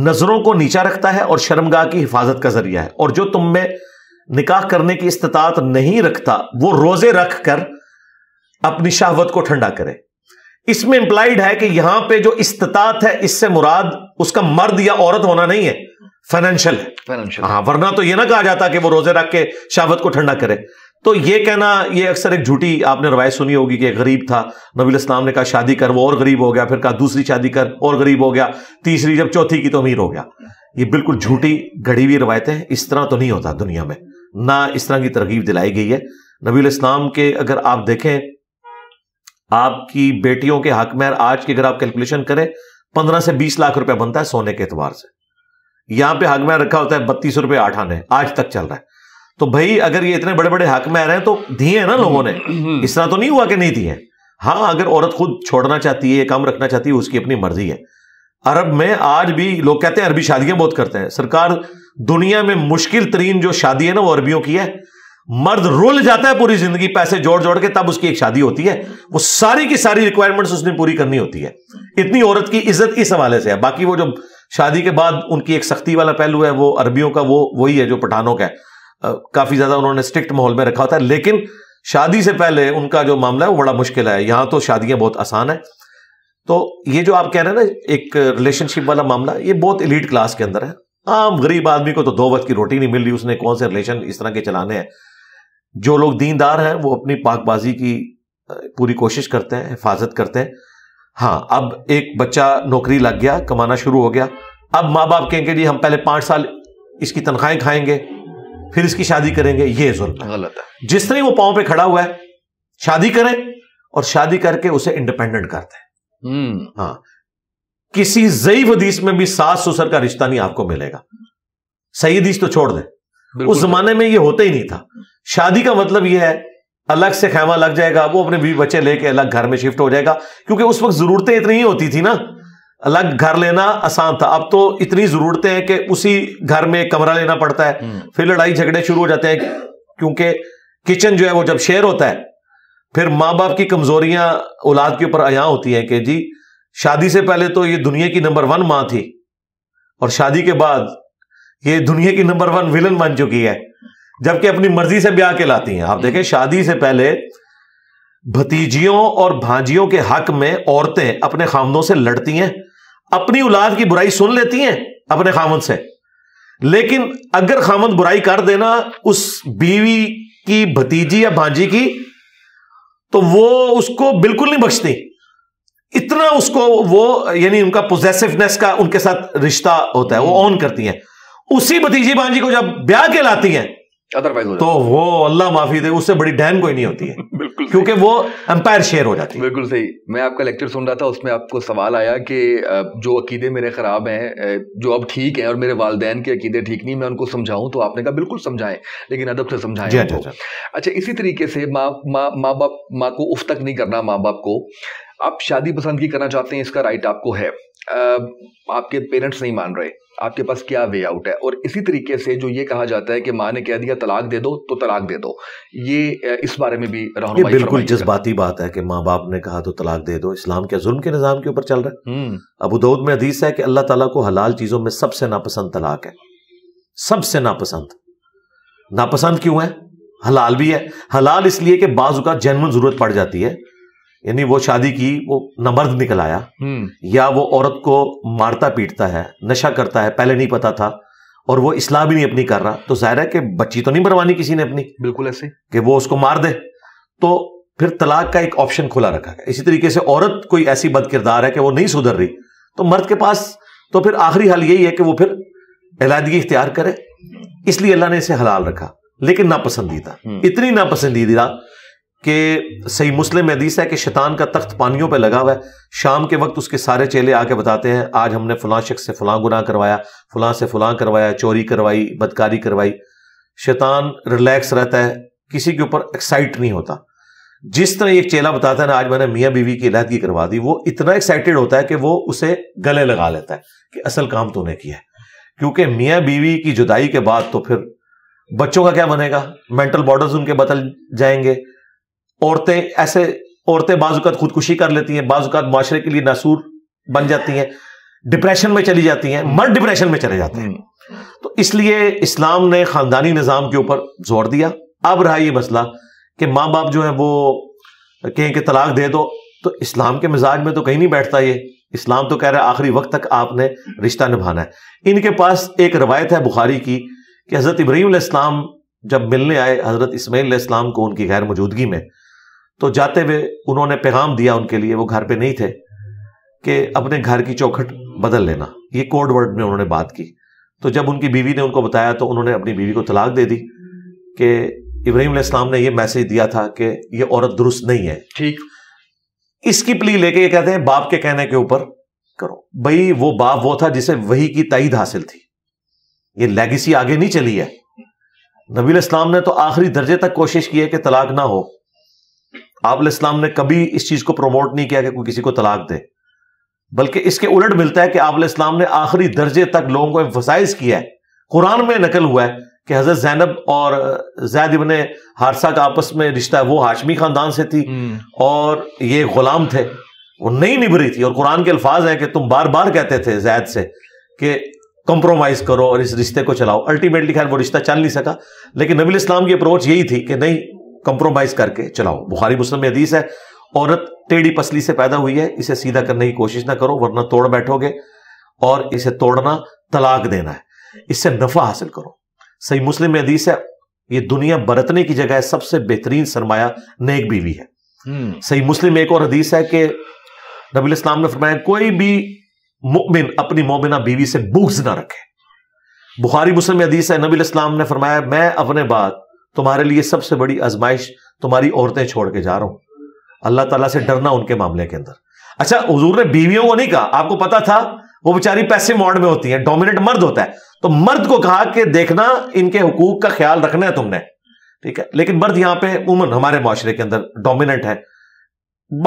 नजरों को नीचा रखता है और शर्मगाह की हिफाजत का जरिया है और जो तुम में निकाह करने की इस्तात नहीं रखता वो रोजे रख कर अपनी शहावत को ठंडा करे इसमें इंप्लाइड है कि यहां पे जो इस्तात है इससे मुराद उसका मर्द या औरत होना नहीं है फाइनेंशियल है फाइनेंशियल हाँ वरना तो ये ना कहा जाता कि वो रोजे रख के शहावत को ठंडा करे तो ये कहना ये अक्सर एक झूठी आपने रवायत सुनी होगी कि गरीब था नबी इस्लाम ने कहा शादी कर वो और गरीब हो गया फिर कहा दूसरी शादी कर और गरीब हो गया तीसरी जब चौथी की तो अमीर हो गया ये बिल्कुल झूठी घड़ी हुई रवायतें हैं इस तरह तो नहीं होता दुनिया में ना इस तरह की तरगीब दिलाई गई है नबी इस्लाम के अगर आप देखें आपकी बेटियों के हक में आज की अगर आप कैलकुलेशन करें पंद्रह से बीस लाख रुपया बनता है सोने के एतवार से यहां पे में रखा होता है बत्तीस रुपये आठ आने आज तक चल रहा है तो भाई अगर ये इतने बड़े बड़े हक में आ रहे हैं तो दिए हैं ना लोगों ने इस तरह तो नहीं हुआ कि नहीं दिए हाँ अगर औरत खुद छोड़ना चाहती है काम रखना चाहती है उसकी अपनी मर्जी है अरब में आज भी लोग कहते हैं अरबी शादियां बहुत करते हैं सरकार दुनिया में मुश्किल तरीन जो शादी है ना वो अरबियों की है मर्द रुल जाता है पूरी जिंदगी पैसे जोड़ जोड़ के तब उसकी एक शादी होती है वो सारी की सारी रिक्वायरमेंट्स उसने पूरी करनी होती है इतनी औरत की इज्जत इस हवाले से है बाकी वो जो शादी के बाद उनकी एक सख्ती वाला पहलू है वो अरबियों का वो वही है जो पठानों का है काफी ज्यादा उन्होंने स्ट्रिक्ट माहौल में रखा होता है लेकिन शादी से पहले उनका जो मामला है वो बड़ा मुश्किल है यहां तो शादियां बहुत आसान है तो ये जो आप कह रहे हैं ना एक रिलेशनशिप वाला मामला ये बहुत इलीट क्लास के अंदर है आम गरीब आदमी को तो दो वक्त की रोटी नहीं मिल रही उसने कौन से रिलेशन इस तरह के चलाने हैं जो लोग दीनदार हैं वो अपनी पाकबाजी की पूरी कोशिश करते हैं हिफाजत करते हैं हाँ अब एक बच्चा नौकरी लग गया कमाना शुरू हो गया अब माँ बाप कहेंगे जी हम पहले पांच साल इसकी तनख्वाहें खाएंगे फिर इसकी शादी करेंगे ये जुल्म गलत है जिस तरह वो पाँव पे खड़ा हुआ है शादी करें और शादी करके उसे इंडिपेंडेंट करते हैं हम्म। हाँ किसी जईफ हदीस में भी सास ससुर का रिश्ता नहीं आपको मिलेगा सही हदीस तो छोड़ दे उस जमाने में ये होता ही नहीं था शादी का मतलब यह है अलग से खैमा लग जाएगा वो अपने बीवी बच्चे लेके अलग घर में शिफ्ट हो जाएगा क्योंकि उस वक्त जरूरतें इतनी ही होती थी ना अलग घर लेना आसान था अब तो इतनी जरूरतें हैं कि उसी घर में कमरा लेना पड़ता है हम्म। फिर लड़ाई झगड़े शुरू हो जाते हैं क्योंकि किचन जो है वो जब शेयर होता है फिर माँ बाप की कमजोरियां औलाद के ऊपर आया होती है कि जी शादी से पहले तो ये दुनिया की नंबर वन मां थी और शादी के बाद ये दुनिया की नंबर वन विलन बन चुकी है जबकि अपनी मर्जी से ब्याह के लाती हैं आप देखें शादी से पहले भतीजियों और भांजियों के हक में औरतें अपने खामदों से लड़ती हैं अपनी औलाद की बुराई सुन लेती हैं अपने खामद से लेकिन अगर खामद बुराई कर देना उस बीवी की भतीजी या भांजी की तो वो उसको बिल्कुल नहीं बख्शती इतना उसको वो यानी उनका पोजेसिवनेस का उनके साथ रिश्ता होता है वो ऑन हम्म। करती हैं उसी भतीजी भांजी को जब ब्याह के लाती हैं अदरवाइज तो वो अल्लाह माफी दे उससे बड़ी डहन कोई नहीं होती है बिल्कुल क्योंकि वो एम्पायर शेयर हो जाती है बिल्कुल सही मैं आपका लेक्चर सुन रहा था उसमें आपको सवाल आया कि जो अकीदे मेरे ख़राब हैं जो अब ठीक हैं और मेरे वालदेन के अकीदे ठीक नहीं मैं उनको समझाऊं तो आपने कहा बिल्कुल समझाएं लेकिन अदब से समझाएं अच्छा अच्छा इसी तरीके से माँ माँ माँ बाप माँ को उफ तक नहीं करना माँ बाप को आप शादी पसंद की करना चाहते हैं इसका राइट आपको है आपके पेरेंट्स नहीं मान रहे आपके पास क्या वे आउट है और इसी तरीके से जो ये कहा जाता है कि माँ ने कह दिया तलाक दे दो तो तलाक दे दो ये इस बारे में भी ये बिल्कुल जज्बाती बात है कि माँ बाप ने कहा तो तलाक दे दो इस्लाम क्या जुल्म के निज़ाम के ऊपर चल रहा है हम्म। अब उदौद में अदीस है कि अल्लाह तला को हलाल चीज़ों में सबसे नापसंद तलाक है सबसे नापसंद नापसंद क्यों है हलाल भी है हलाल इसलिए कि बाजुका जैन जरूरत पड़ जाती है यानी वो शादी की वो नमर्द निकल आया हम्म। या वो औरत को मारता पीटता है नशा करता है पहले नहीं पता था और वो इसलाह भी नहीं अपनी कर रहा तो जाहिर है कि बच्ची तो नहीं मरवानी किसी ने अपनी बिल्कुल ऐसे कि वो उसको मार दे तो फिर तलाक का एक ऑप्शन खुला रखा है इसी तरीके से औरत कोई ऐसी बद किरदार है कि वो नहीं सुधर रही तो मर्द के पास तो फिर आखिरी हाल यही है कि वो फिर अलादगी इख्तियार करे इसलिए अल्लाह ने इसे हलाल रखा लेकिन नापसंदीदा हम्म। इतनी नापसंदीदा कि सही मुस्लिम हदीस है कि शैतान का तख्त पानियों पर लगा हुआ है शाम के वक्त उसके सारे चेले आके बताते हैं आज हमने फलां शख्स से फलां गुना करवाया फलां से फलां करवाया चोरी करवाई बदकारी करवाई शैतान रिलैक्स रहता है किसी के ऊपर एक्साइट नहीं होता जिस तरह एक चेला बताता है ना आज मैंने मियाँ बीवी की इलाहदगी करवा दी वो इतना एक्साइटेड होता है कि वो उसे गले लगा लेता है कि असल काम तो उन्हें किया है क्योंकि मियाँ बीवी की जुदाई के बाद तो फिर बच्चों का क्या बनेगा मेंटल बॉर्डर्स उनके बदल जाएंगे औरतें ऐसे औरतें बाजुकात खुदकुशी कर लेती हैं बाजुकात माशरे के लिए नासूर बन जाती हैं डिप्रेशन में चली जाती हैं मर डिप्रेशन में चले जाते हैं हम्म। तो इसलिए इस्लाम ने खानदानी निज़ाम के ऊपर जोर दिया अब रहा यह मसला कि माँ बाप जो है वो कहें कि तलाक दे दो तो इस्लाम के मिजाज में तो कहीं नहीं बैठता ये इस्लाम तो कह रहा है आखिरी वक्त तक आपने रिश्ता निभाना है इनके पास एक रवायत है बुखारी की कि हज़रत इब्राहिम इस्लाम जब मिलने आए हज़रत इसमाईल इस्लाम को उनकी गैर मौजूदगी में तो जाते हुए उन्होंने पैगाम दिया उनके लिए वो घर पे नहीं थे कि अपने घर की चौखट बदल लेना ये कोड वर्ड में उन्होंने बात की तो जब उनकी बीवी ने उनको बताया तो उन्होंने अपनी बीवी को तलाक दे दी कि इब्राहिम इस्लाम ने यह मैसेज दिया था कि यह औरत दुरुस्त नहीं है ठीक इसकी प्ली लेके ये कहते हैं बाप के कहने के ऊपर करो भाई वो बाप वो था जिसे वही की तइद हासिल थी ये लेगेसी आगे नहीं चली है नबी इस्लाम ने तो आखिरी दर्जे तक कोशिश की है कि तलाक ना हो आप इस्लाम ने कभी इस चीज को प्रमोट नहीं किया कि कोई किसी को तलाक दे बल्कि इसके उलट मिलता है कि आप इस्लाम ने आखिरी दर्जे तक लोगों को एम्फोसाइज किया है कुरान में नकल हुआ है कि हजरत जैनब और जैद इबन हारसा का आपस में रिश्ता वो हाशमी खानदान से थी हम्म। और ये गुलाम थे वो नहीं निभ रही थी और कुरान के अल्फाज हैं कि तुम बार बार कहते थे जैद से कि कंप्रोमाइज करो और इस रिश्ते को चलाओ अल्टीमेटली खैर वो रिश्ता चल नहीं सका लेकिन नबी इस्लाम की अप्रोच यही थी कि नहीं कंप्रोमाइज करके चलाओ बुखारी मुस्लिम में हदीस है औरत टेढ़ी पसली से पैदा हुई है इसे सीधा करने की कोशिश ना करो वरना तोड़ बैठोगे और इसे तोड़ना तलाक देना है इससे नफा हासिल करो सही मुस्लिम में हदीस है ये दुनिया बरतने की जगह सबसे बेहतरीन सरमाया नेक बीवी है हम्म। सही मुस्लिम एक और हदीस है कि नबी इस्लाम ने फरमाया कोई भी मुमिन अपनी मोमिना बीवी से बुग्ज ना रखे बुखारी मुस्लिम हदीस है नबी इस्लाम ने फरमाया मैं अपने बाद तुम्हारे लिए सबसे बड़ी आजमाइश तुम्हारी औरतें छोड़ के जा रहा हूं अल्लाह तला से डरना उनके मामले के अंदर अच्छा हजूर ने बीवियों को नहीं कहा आपको पता था वो बेचारी पैसे मॉड में होती है डोमिनेट मर्द होता है तो मर्द को कहा कि देखना इनके हकूक का ख्याल रखना है तुमने ठीक है लेकिन मर्द यहां पे उमन हमारे माशरे के अंदर डोमिनेंट है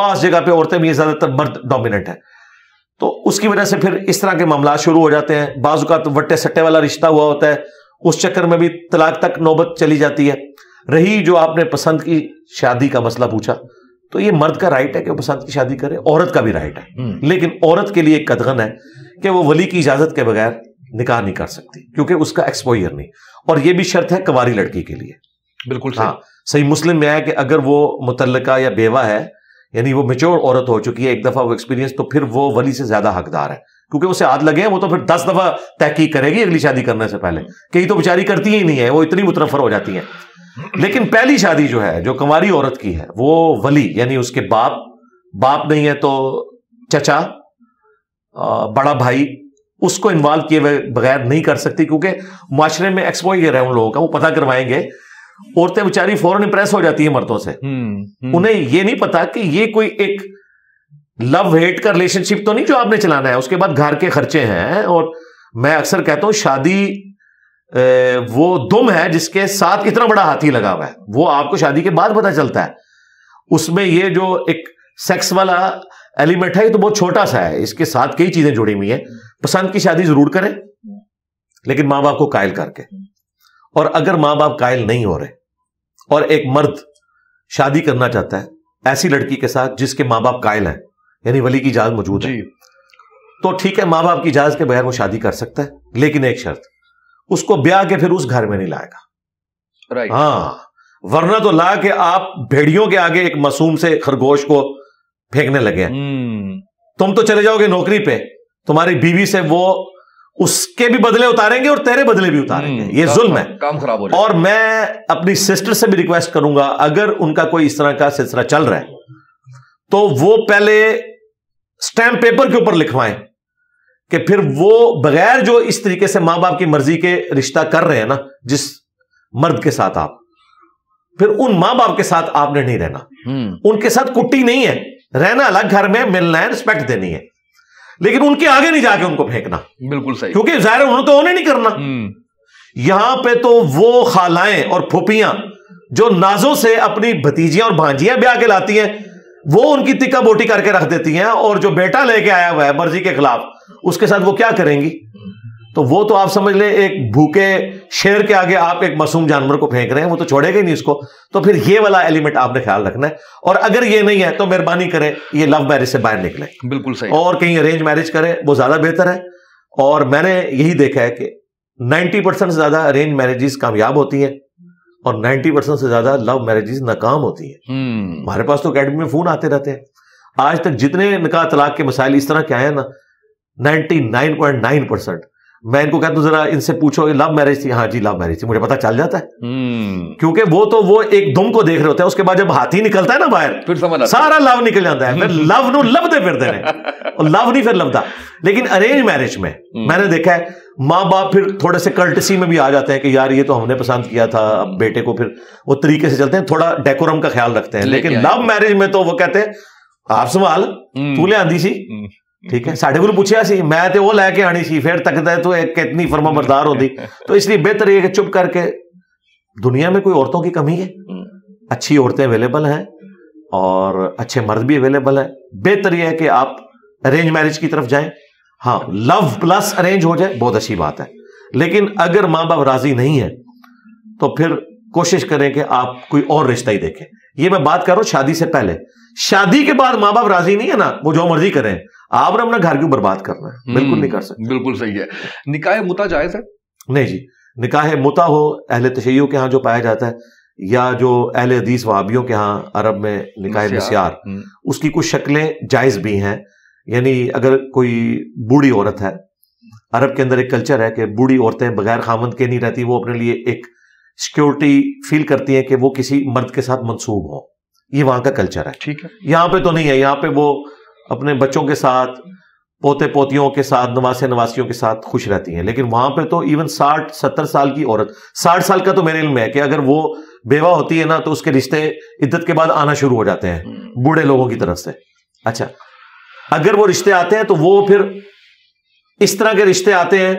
बास जगह पे औरतें भी ज्यादातर मर्द डोमिनेंट है तो उसकी वजह से फिर इस तरह के मामला शुरू हो जाते हैं बाजुकात तो वट्टे सट्टे वाला रिश्ता हुआ होता है उस चक्कर में भी तलाक तक नौबत चली जाती है रही जो आपने पसंद की शादी का मसला पूछा तो ये मर्द का राइट है कि वो पसंद की शादी करे औरत का भी राइट है हम्म। लेकिन औरत के लिए एक कदगन है कि वो वली की इजाजत के बगैर निकाह नहीं कर सकती क्योंकि उसका एक्सपोयर नहीं और ये भी शर्त है कवारी लड़की के लिए बिल्कुल हाँ सही मुस्लिम में आया कि अगर वो मुतलका या बेवा है यानी वो मेच्योर औरत हो चुकी है एक दफा वो एक्सपीरियंस तो फिर वो वली से ज्यादा हकदार है क्योंकि उसे हाथ लगे वो तो फिर दस दफा तहकीक करेगी अगली शादी करने से पहले कई तो बेचारी करती ही नहीं है वो इतनी मुतरफर हो जाती है लेकिन पहली शादी जो है जो कंवारी औरत की है वो वली यानी उसके बाप बाप नहीं है तो चचा बड़ा भाई उसको इन्वॉल्व किए बगैर नहीं कर सकती क्योंकि माशरे में एक्सपोजर है उन लोगों का वो पता करवाएंगे औरतें बेचारी फौरन इंप्रेस हो जाती है मर्दों से हम्म, हम्म। उन्हें ये नहीं पता कि ये कोई एक लव हेट का रिलेशनशिप तो नहीं जो आपने चलाना है उसके बाद घर के खर्चे हैं और मैं अक्सर कहता हूं शादी वो दुम है जिसके साथ इतना बड़ा हाथी लगा हुआ है वो आपको शादी के बाद पता चलता है उसमें ये जो एक सेक्स वाला एलिमेंट है ये तो बहुत छोटा सा है इसके साथ कई चीजें जुड़ी हुई है पसंद की शादी जरूर करें लेकिन मां बाप को कायल करके और अगर मां बाप कायल नहीं हो रहे और एक मर्द शादी करना चाहता है ऐसी लड़की के साथ जिसके मां बाप कायल हैं यानी वली की इजाजत मौजूद है तो ठीक है माँ बाप की इजाजत के बगैर वो शादी कर सकता है लेकिन एक शर्त उसको ब्याह के फिर उस घर में नहीं लाएगा हाँ वरना तो ला के आप भेड़ियों के आगे एक मासूम से खरगोश को फेंकने लगे हम्म। तुम तो चले जाओगे नौकरी पे तुम्हारी बीवी से वो उसके भी बदले उतारेंगे और तेरे बदले भी उतारेंगे हम्म, ये जुल्म है काम खराब हो और मैं अपनी सिस्टर से भी रिक्वेस्ट करूंगा अगर उनका कोई इस तरह का सिलसिला चल रहा है तो वो पहले स्टैम्प पेपर के ऊपर लिखवाएं कि फिर वो बगैर जो इस तरीके से मां बाप की मर्जी के रिश्ता कर रहे हैं ना जिस मर्द के साथ आप फिर उन मां बाप के साथ आपने नहीं रहना हम्म। उनके साथ कुट्टी नहीं है रहना अलग घर में मिलना है रिस्पेक्ट देनी है लेकिन उनके आगे नहीं जाके उनको फेंकना बिल्कुल सही क्योंकि जाहिर उन्होंने तो उन्हें नहीं करना हम्म। यहां पर तो वो खालाएं और फोपियां जो नाजों से अपनी भतीजियां और भांजियां ब्याह के लाती हैं वो उनकी तिक्का बोटी करके रख देती हैं और जो बेटा लेके आया हुआ है मर्जी के खिलाफ उसके साथ वो क्या करेंगी तो वो तो आप समझ लें एक भूखे शेर के आगे आप एक मासूम जानवर को फेंक रहे हैं वो तो छोड़ेगा ही नहीं इसको तो फिर ये वाला एलिमेंट आपने ख्याल रखना है और अगर ये नहीं है तो मेहरबानी करें ये लव मैरिज से बाहर निकले बिल्कुल सही और कहीं अरेंज मैरिज करें वो ज्यादा बेहतर है और मैंने यही देखा है कि 90 परसेंट से ज्यादा अरेंज मैरिजेस कामयाब होती हैं और 90 परसेंट से ज्यादा लव मैरिजेस नाकाम होती है हम्म। हमारे पास तो अकेडमी में फोन आते रहते हैं आज तक जितने निकाह तलाक के मसाइल इस तरह के आए ना 99.9 परसेंट मैं इनको कहता हूँ जरा इनसे पूछो लव मैरिज थी हाँ जी लव मैरिज थी मुझे पता चल जाता है हम्म। क्योंकि वो तो वो एक दुम को देख रहे होते हैं उसके बाद जब हाथी निकलता है ना बाहर फिर समझ सारा लव निकल जाता है फिर लव नु लभते फिरते और लव नहीं फिर लभता लेकिन अरेंज मैरिज में हम्म। मैंने देखा है माँ बाप फिर थोड़े से कल्टसी में भी आ जाते हैं कि यार ये तो हमने पसंद किया था अब बेटे को फिर वो तरीके से चलते हैं थोड़ा डेकोरम का ख्याल रखते हैं लेकिन लव मैरिज में तो वो कहते हैं आप संभाल तू हम्म। ले आंधी सी ठीक है साढ़े ਕੋਲ पूछा ਸੀ ਮੈਂ ਤੇ ਉਹ ਲੈ ਕੇ ਆਣੀ ਸੀ ਫਿਰ ਤੱਕ ਤਾਂ ਤੂੰ ਕਿਤਨੀ ਫਰਮਾਬਰਦਾਰ ਹੁੰਦੀ तो इसलिए बेहतर ये चुप करके दुनिया में कोई औरतों की कमी है हम्म। अच्छी औरतें अवेलेबल हैं और अच्छे मर्द भी अवेलेबल हैं बेहतर यह है कि आप अरेंज मैरिज की तरफ जाएं हाँ लव प्लस अरेंज हो जाए बहुत अच्छी बात है लेकिन अगर माँ बाप राजी नहीं है तो फिर कोशिश करें कि आप कोई और रिश्ता ही देखें ये मैं बात कर रहा हूं शादी से पहले शादी के बाद माँ बाप राजी नहीं है ना वो जो मर्जी करें आप ना अपना घर क्यों बर्बाद करना है हम्म, बिल्कुल नहीं कर सकते बिल्कुल सही है निकाह मुता जायज है नहीं जी निकाह मुता हो अहले तशैयों के यहाँ जो पाया जाता है या जो अहले हदीस वहाबियों के यहाँ अरब में निकाह मसियार हम्म। उसकी कुछ शक्लें जायज भी हैं यानी अगर कोई बूढ़ी औरत है अरब के अंदर एक कल्चर है कि बूढ़ी औरतें बगैर खामंद के नहीं रहती वो अपने लिए एक सिक्योरिटी फील करती हैं कि वो किसी मर्द के साथ मंसूब हो ये वहां का कल्चर है ठीक है यहाँ पे तो नहीं है यहाँ पे वो अपने बच्चों के साथ पोते पोतियों के साथ नवासे नवासियों के साथ खुश रहती हैं लेकिन वहां पे तो इवन साठ सत्तर साल की औरत साठ साल का तो मेरे इल्म है कि अगर वो बेवा होती है ना तो उसके रिश्ते इद्दत के बाद आना शुरू हो जाते हैं हम्म। बूढ़े लोगों की तरफ से अच्छा अगर वो रिश्ते आते हैं तो वो फिर इस तरह के रिश्ते आते हैं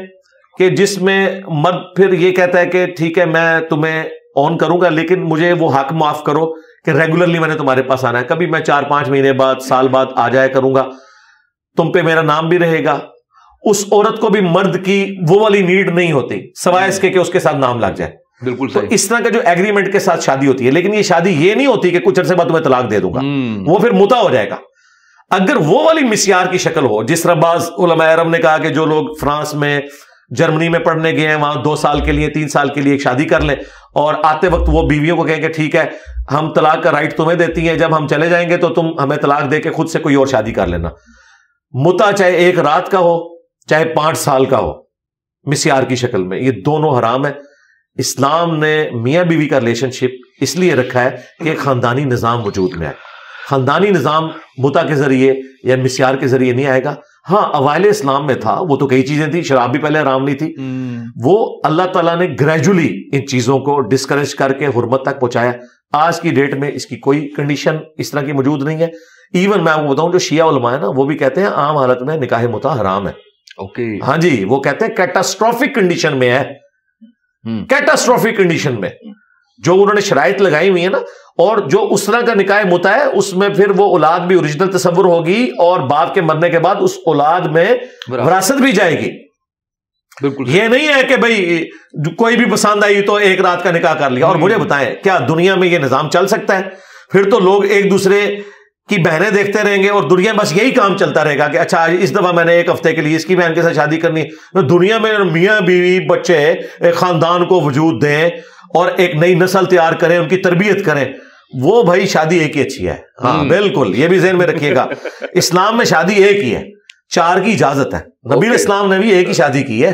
कि जिसमें मर्द फिर ये कहता है कि ठीक है मैं तुम्हें ऑन करूंगा लेकिन मुझे वो हक माफ करो कि रेगुलरली मैंने तुम्हारे पास आना है कभी मैं चार पांच महीने बाद साल बाद आ जाया करूंगा तुम पे मेरा नाम भी रहेगा उस औरत को भी मर्द की वो वाली नीड नहीं होती सवाय इसके कि उसके साथ नाम लग जाए बिल्कुल तो इस तरह का जो एग्रीमेंट के साथ शादी होती है लेकिन ये शादी ये नहीं होती कि कुछ अरसे बाद तुम्हें तलाक दे दूंगा हम्म। वो फिर मुता हो जाएगा अगर वो वाली मिसयार की शक्ल हो जिस तरह बाज ने कहा कि जो लोग फ्रांस में जर्मनी में पढ़ने गए हैं वहां दो साल के लिए तीन साल के लिए एक शादी कर ले और आते वक्त वो बीवियों को कहें कि ठीक है हम तलाक का राइट तुम्हें देती हैं जब हम चले जाएंगे तो तुम हमें तलाक दे के खुद से कोई और शादी कर लेना मुता चाहे एक रात का हो चाहे पांच साल का हो मिसियार की शक्ल में ये दोनों हराम है इस्लाम ने मियां बीवी का रिलेशनशिप इसलिए रखा है कि एक खानदानी निज़ाम वजूद में आए खानदानी निज़ाम मुता के ज़रिए या मिसियार के ज़रिए नहीं आएगा हाँ अवाल इस्लाम में था वो तो कई चीज़ें थी शराब भी पहले आराम नहीं थी हम्म। वो अल्लाह ताला ने ग्रेजुअली इन चीज़ों को डिस्करेज करके हरमत तक पहुंचाया आज की डेट में इसकी कोई कंडीशन इस तरह की मौजूद नहीं है इवन मैं आपको बताऊं जो शिया उलमा है ना वो भी कहते हैं आम हालत में निकाह मुता हराम है ओके okay. हाँ जी वो कहते हैं कैटास्ट्रॉफिक कंडीशन में है कैटास्ट्रॉफिक हम्म। कंडीशन में जो उन्होंने शरायत लगाई हुई है ना और जो उस तरह का निकाय मुता है उसमें फिर वो औलाद भी ओरिजिनल तस्वुर होगी और बाप के मरने के बाद उस औलाद में विरासत भी जाएगी बिल्कुल ये नहीं है कि भाई कोई भी पसंद आई तो एक रात का निकाह कर लिया और मुझे हम्म। बताएं क्या दुनिया में ये निजाम चल सकता है फिर तो लोग एक दूसरे की बहनें देखते रहेंगे और दुनिया में बस यही काम चलता रहेगा कि अच्छा इस दफा मैंने एक हफ्ते के लिए इसकी बहन के साथ शादी करनी तो दुनिया में मियाँ बीवी बच्चे खानदान को वजूद दें और एक नई नस्ल तैयार करें उनकी तरबियत करें वो भाई शादी एक ही अच्छी है हाँ हम्म। बिल्कुल ये भी जहन में रखिएगा इस्लाम में शादी एक ही है चार की इजाजत है नबी इस्लाम ने भी एक ही शादी की है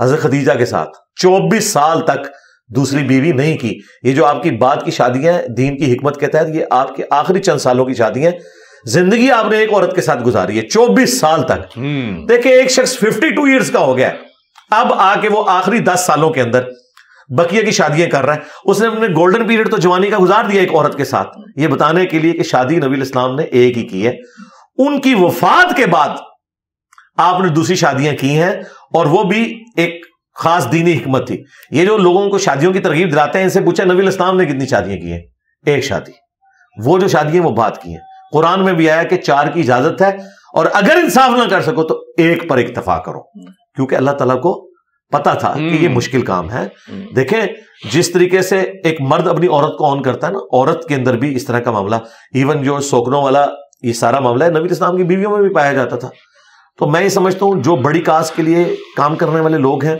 हजरत खदीजा के साथ चौबीस साल तक दूसरी बीवी नहीं की ये जो आपकी बात की शादियां दीन की हिकमत के तहत ये आपके आखिरी चंद सालों की शादियां जिंदगी आपने एक औरत के साथ गुजारी है चौबीस साल तक हम्म। देखिए एक शख्स फिफ्टी टू ईयर्स का हो गया अब आके वो आखिरी दस सालों के अंदर बकिया की शादियां कर रहा है उसने अपने गोल्डन पीरियड तो जवानी का गुजार दिया एक औरत के साथ ये बताने के लिए कि शादी नबी इस्लाम ने एक ही की है उनकी वफात के बाद आपने दूसरी शादियां की हैं और वो भी एक खास दीनी हमत थी ये जो लोगों को शादियों की तरगीब दिलाते हैं इनसे पूछा नबी इस्लाम ने कितनी शादियां की हैं एक शादी वो जो शादियां वो बात की हैं कुरान में भी आया कि चार की इजाजत है और अगर इंसाफ ना कर सको तो एक पर इतफा करो क्योंकि अल्लाह तला को पता था कि ये हम्म। मुश्किल काम है हम्म। देखें जिस तरीके से एक मर्द अपनी औरत को ऑन करता है ना औरत के अंदर भी इस तरह का मामला इवन जो सोकनों वाला ये सारा मामला है नबी इस्लाम की बीवियों में भी पाया जाता था तो मैं ये समझता हूं जो बड़ी कास्ट के लिए काम करने वाले लोग हैं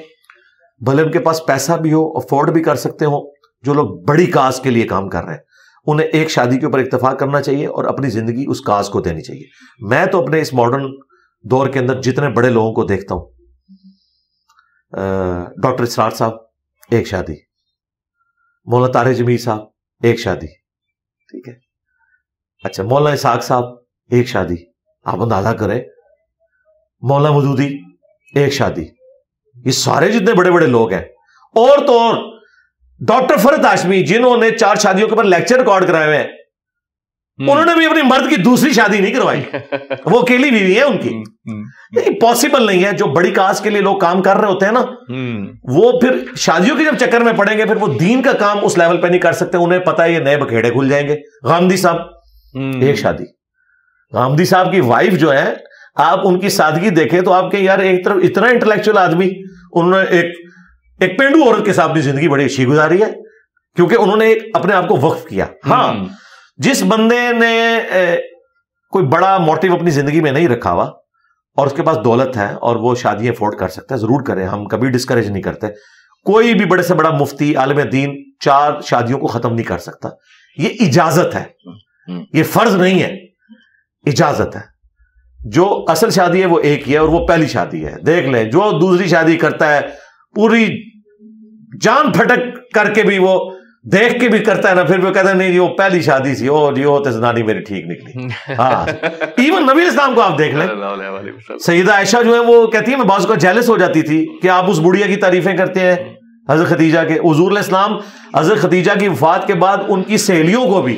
भले उनके पास पैसा भी हो अफोर्ड भी कर सकते हो जो लोग बड़ी कास्ट के लिए काम कर रहे हैं उन्हें एक शादी के ऊपर इतफाक करना चाहिए और अपनी जिंदगी उस काज को देनी चाहिए मैं तो अपने इस मॉडर्न दौर के अंदर जितने बड़े लोगों को देखता हूं डॉक्टर इसरार साहब एक शादी मौलाना तारे जमीर साहब एक शादी ठीक है अच्छा मौलाना इसाक साहब एक शादी आप अंदाजा करें मौला मदूदी एक शादी ये सारे जितने बड़े बड़े लोग हैं और तो और डॉक्टर फरत आशमी जिन्होंने चार शादियों के ऊपर लेक्चर रिकॉर्ड कराए हैं हम्म। उन्होंने भी अपनी मर्द की दूसरी शादी नहीं करवाई वो अकेली भी बीवी है उनकी लेकिन हम्म, हम्म। पॉसिबल नहीं है जो बड़ी कास्ट के लिए लोग काम कर रहे होते हैं ना वो फिर शादियों के जब चक्कर में पड़ेंगे फिर वो दीन का काम उस लेवल पे नहीं कर सकते उन्हें पता है ये नए बखेड़े खुल जाएंगे गांधी साहब एक शादी गांधी साहब की वाइफ जो है आप उनकी सादगी देखें तो आपके यार एक तरफ इतना इंटेलेक्चुअल आदमी उन्होंने एक एक पेंडू औरत के साथ भी जिंदगी बड़ी अच्छी गुजारी है क्योंकि उन्होंने एक अपने आप को वक्फ किया हाँ हम्म। जिस बंदे ने ए, कोई बड़ा मोटिव अपनी जिंदगी में नहीं रखा हुआ और उसके पास दौलत है और वो शादी अफोर्ड कर सकता है जरूर करें हम कभी डिस्करेज नहीं करते कोई भी बड़े से बड़ा मुफ्ती आलम दीन चार शादियों को खत्म नहीं कर सकता ये इजाजत है हम्म। ये फर्ज नहीं है इजाजत है जो असल शादी है वो एक ही है और वो पहली शादी है देख लें जो दूसरी शादी करता है पूरी जान फटक करके भी वो देख के भी करता है ना फिर भी कहता नहीं जी वो पहली शादी सी ओ जी ओ तो जनानी मेरी ठीक निकली हाँ इवन नबी इस्लाम को आप देख लें सईदा आयशा जो है वो कहती है मैं बाज का जेलस हो जाती थी कि आप उस बुढ़िया की तारीफें करते हैं हजरत खदीजा के हजूर इस्लाम हजरत खदीजा की वफात के बाद उनकी सहेलियों को भी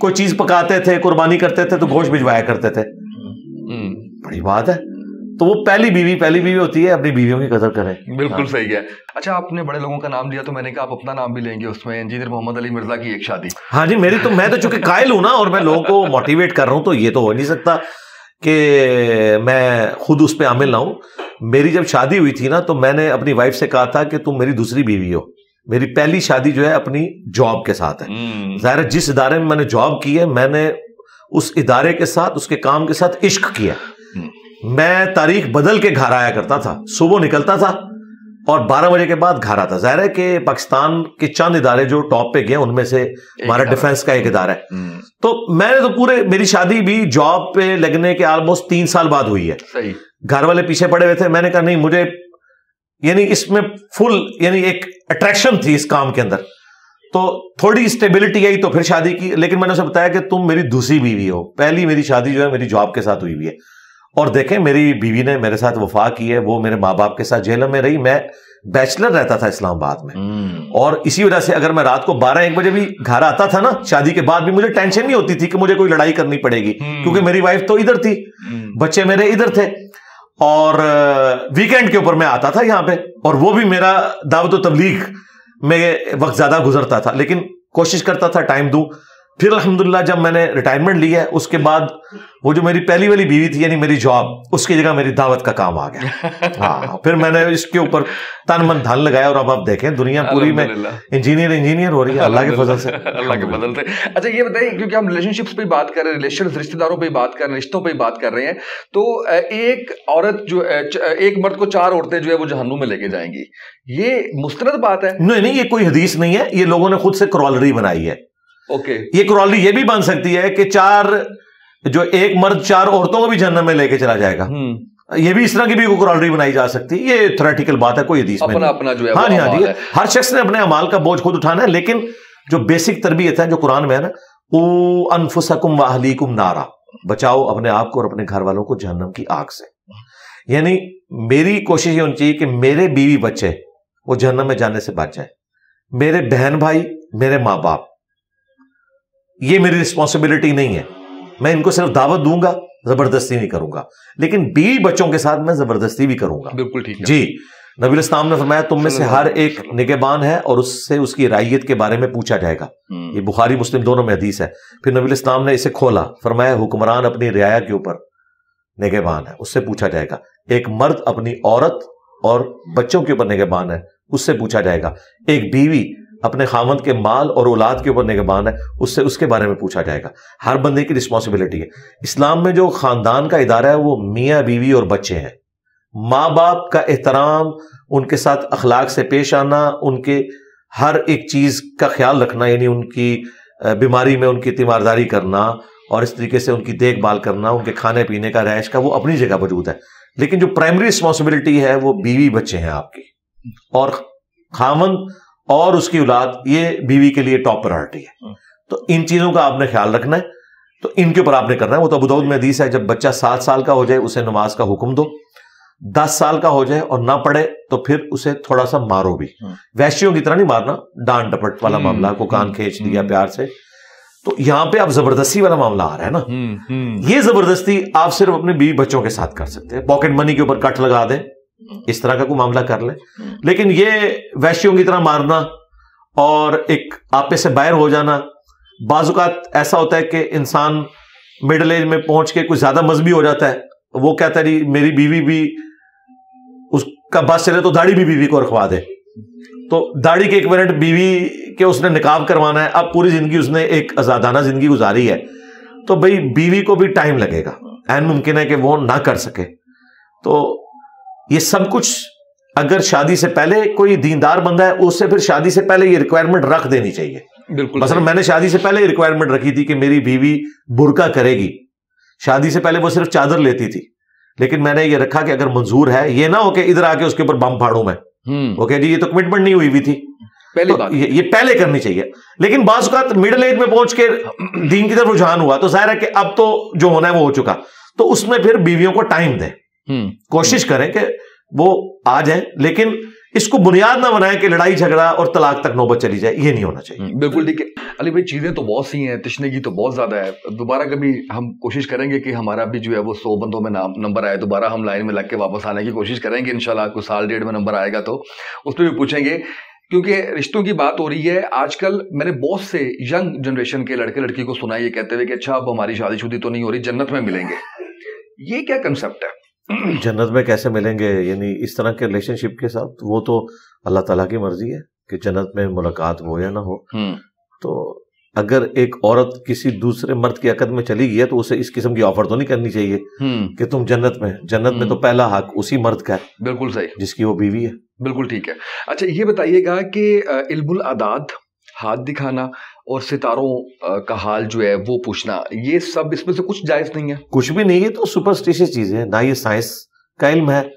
कोई चीज़ पकाते थे कुर्बानी करते थे तो गोश भिजवाया करते थे बड़ी बात है तो वो पहली बीवी पहली बीवी होती है अपनी बीवियों की कदर करें बिल्कुल हाँ। सही है अच्छा आपने बड़े लोगों का नाम लिया तो मैंने कहा आप अपना नाम भी लेंगे उसमें इंजीनियर मोहम्मद अली मिर्जा की एक शादी हाँ जी मेरी तो मैं तो चूंकि कायल हूं ना और मैं लोगों को मोटिवेट कर रहा हूं तो ये तो हो नहीं सकता कि मैं खुद उस पर आमिल ना हूं मेरी जब शादी हुई थी ना तो मैंने अपनी वाइफ से कहा था कि तुम मेरी दूसरी बीवी हो मेरी पहली शादी जो है अपनी जॉब के साथ है हम्म। ज़ाहिर जिस इदारे में मैंने जॉब की है मैंने उस इदारे के साथ उसके काम के साथ इश्क किया मैं तारीख बदल के घर आया करता था सुबह निकलता था और 12 बजे के बाद घर आता जाहिर है कि पाकिस्तान के चंद इदारे जो टॉप पे गए उनमें से हमारा डिफेंस का एक इदारा है हम्म। तो मैंने तो पूरे मेरी शादी भी जॉब पे लगने के ऑलमोस्ट तीन साल बाद हुई है घर वाले पीछे पड़े हुए थे मैंने कहा नहीं मुझे यानी इसमें फुल यानी एक अट्रैक्शन थी इस काम के अंदर तो थोड़ी स्टेबिलिटी आई तो फिर शादी की लेकिन मैंने उसे बताया कि तुम मेरी दूसरी बीवी हो पहली मेरी शादी जो है मेरी जॉब के साथ हुई हुई है और देखें मेरी बीवी ने मेरे साथ वफा की है वो मेरे माँ बाप के साथ जेलों में रही मैं बैचलर रहता था इस्लामाबाद में हम्म। और इसी वजह से अगर मैं रात को बारह एक बजे भी घर आता था ना शादी के बाद भी मुझे टेंशन नहीं होती थी कि मुझे कोई लड़ाई करनी पड़ेगी हम्म। क्योंकि मेरी वाइफ तो इधर थी हम्म। बच्चे मेरे इधर थे और वीकेंड के ऊपर मैं आता था यहाँ पे और वो भी मेरा दावत तबलीग में वक्त ज्यादा गुजरता था लेकिन कोशिश करता था टाइम दू फिर अलहमदुल्ला जब मैंने रिटायरमेंट लिया है उसके बाद वो जो मेरी पहली वाली बीवी थी यानी मेरी जॉब उसकी जगह मेरी दावत का काम आ गया हाँ, हाँ फिर मैंने इसके ऊपर तन मन धन लगाया और अब आप देखें दुनिया पूरी में इंजीनियर इंजीनियर हो रही है अल्लाह के फजल से अल्लाह के फजल से अच्छा ये बताइए क्योंकि हम रिलेशनशिप्स पर बात कर रहे हैं रिलेशन रिश्तेदारों पर बात कर रहे हैं रिश्तों पर बात कर रहे हैं तो एक औरत जो एक मर्द को चार औरतें जो है वो जहनू में लेके जाएंगी ये मुस्तरद बात है नहीं नहीं ये कोई हदीस नहीं है ये लोगों ने खुद से क्रॉलरी बनाई है ओके ये क्रॉली ये भी बन सकती है कि चार जो एक मर्द चार औरतों को भी जन्म में लेके चला जाएगा हम्म। ये भी इस तरह की भी क्रॉलरी बनाई जा सकती है ये थोरेटिकल बात है कोई अपना अपना जो है हाँ जी हाँ जी हर शख्स ने अपने अमाल का बोझ खुद उठाना है लेकिन जो बेसिक तरबियत है जो कुरान में है ना वो अनफुसकुम कुम नारा बचाओ अपने आप को और अपने घर वालों को जहनम की आग से यानी मेरी कोशिश ये होनी चाहिए कि मेरे बीवी बच्चे वो जहनम में जाने से बच जाए मेरे बहन भाई मेरे माँ बाप ये मेरी रिस्पॉन्सिबिलिटी नहीं है मैं इनको सिर्फ दावत दूंगा जबरदस्ती नहीं करूंगा लेकिन बीवी बच्चों के साथ मैं जबरदस्ती भी करूंगा बिल्कुल ठीक जी नबी इस्लाम ने फरमाया तुम में से हर एक निगेबान है और उससे उसकी राइय के बारे में पूछा जाएगा हम्म। ये बुखारी मुस्लिम दोनों में हदीस है फिर नबी इस्लाम ने इसे खोला फरमाया हुक्मरान अपनी रियाया के ऊपर निगेबान है उससे पूछा जाएगा एक मर्द अपनी औरत और बच्चों के ऊपर निगेबान है उससे पूछा जाएगा एक बीवी अपने खामन के माल और औलाद के ऊपर निगबान है उससे उसके बारे में पूछा जाएगा हर बंदे की रिस्पॉन्सिबिलिटी है इस्लाम में जो खानदान का इदारा है वो मियाँ बीवी और बच्चे हैं माँ बाप का एहतराम उनके साथ अखलाक से पेश आना उनके हर एक चीज़ का ख्याल रखना यानी उनकी बीमारी में उनकी तीमारदारी करना और इस तरीके से उनकी देखभाल करना उनके खाने पीने का रहायश का वो अपनी जगह मौजूद है लेकिन जो प्राइमरी रिस्पॉन्सिबिलिटी है वो बीवी बच्चे हैं आपकी और खामन और उसकी औलाद ये बीवी के लिए टॉप प्रायोरिटी है हाँ। तो इन चीजों का आपने ख्याल रखना है तो इनके ऊपर आपने करना है वो तो अबूदाऊद में हदीस है जब बच्चा सात साल का हो जाए उसे नमाज का हुक्म दो दस साल का हो जाए और ना पढ़े तो फिर उसे थोड़ा सा मारो भी हाँ। वैश्यों की तरह नहीं मारना डांट डपट वाला हम्म, मामला को कान हम्म, खींच दिया हम्म। प्यार से तो यहां पे आप जबरदस्ती वाला मामला आ रहा है ना ये जबरदस्ती आप सिर्फ अपने बीवी बच्चों के साथ कर सकते हैं पॉकेट मनी के ऊपर कट लगा दें हम्म। इस तरह का कोई मामला कर ले हम्म। लेकिन ये वैश्यों की तरह मारना और एक आपे से बाहर हो जाना बाजुकात ऐसा होता है कि इंसान मिडल एज में पहुंच के कुछ ज्यादा मजबी हो जाता है वो कहता है मेरी बीवी भी उसका बस चले तो दाढ़ी भी बीवी को रखवा दे तो दाढ़ी के एक मिनट बीवी के उसने निकाब करवाना है अब पूरी जिंदगी उसने एक आजादाना जिंदगी गुजारी है तो भाई बीवी को भी टाइम लगेगा एन मुमकिन है कि वो ना कर सके तो ये सब कुछ अगर शादी से पहले कोई दीनदार बंदा है उससे फिर शादी से पहले ये रिक्वायरमेंट रख देनी चाहिए बिल्कुल मतलब मैंने शादी से पहले रिक्वायरमेंट रखी थी कि मेरी बीवी बुरका करेगी शादी से पहले वो सिर्फ चादर लेती थी लेकिन मैंने ये रखा कि अगर मंजूर है ये ना हो कि इधर आके उसके ऊपर बम फाड़ू मैं ओके हम्म। जी ये तो कमिटमेंट नहीं हुई हुई थी पहले तो ये, ये पहले करनी चाहिए लेकिन बाज मिडिल एज में पहुंच के दीन की तरफ रुझान हुआ तो जाहिर है कि अब तो जो होना है वो हो चुका तो उसमें फिर बीवियों को टाइम दें हम्म। कोशिश करें कि वो आ जाए लेकिन इसको बुनियाद ना बनाए कि लड़ाई झगड़ा और तलाक तक नौबत चली जाए ये नहीं होना चाहिए हम्म, बिल्कुल ठीक है अली भाई चीज़ें तो बहुत सी हैं तशनगी तो बहुत ज़्यादा है दोबारा कभी हम कोशिश करेंगे कि हमारा भी जो है वो सौ बंदों में नाम नंबर आए दोबारा हम लाइन में लग के वापस आने की कोशिश करेंगे इनशाला कुछ साल डेढ़ में नंबर आएगा तो पर भी पूछेंगे क्योंकि रिश्तों की बात हो रही है आजकल मैंने बहुत से यंग जनरेशन के लड़के लड़की को सुना ये कहते हुए कि अच्छा अब हमारी शादीशुदी तो नहीं हो रही जन्नत में मिलेंगे ये क्या कंसेप्ट है जन्नत में कैसे मिलेंगे यानी इस तरह के रिलेशनशिप के साथ वो तो अल्लाह ताला की मर्जी है कि जन्नत में मुलाकात हो या ना हो हम्म। तो अगर एक औरत किसी दूसरे मर्द की अकद में चली गई है तो उसे इस किस्म की ऑफर तो नहीं करनी चाहिए हम्म। कि तुम जन्नत में जन्नत में तो हम्म। पहला हक उसी मर्द का है बिल्कुल सही जिसकी वो बीवी है बिल्कुल ठीक है अच्छा ये बताइएगा कि इल्मुल आदाद हाथ दिखाना और सितारों का हाल जो है वो पूछना ये सब इसमें से कुछ जायज नहीं है कुछ भी नहीं है तो सुपरस्टिशियस चीज है ना ये साइंस का इल्म है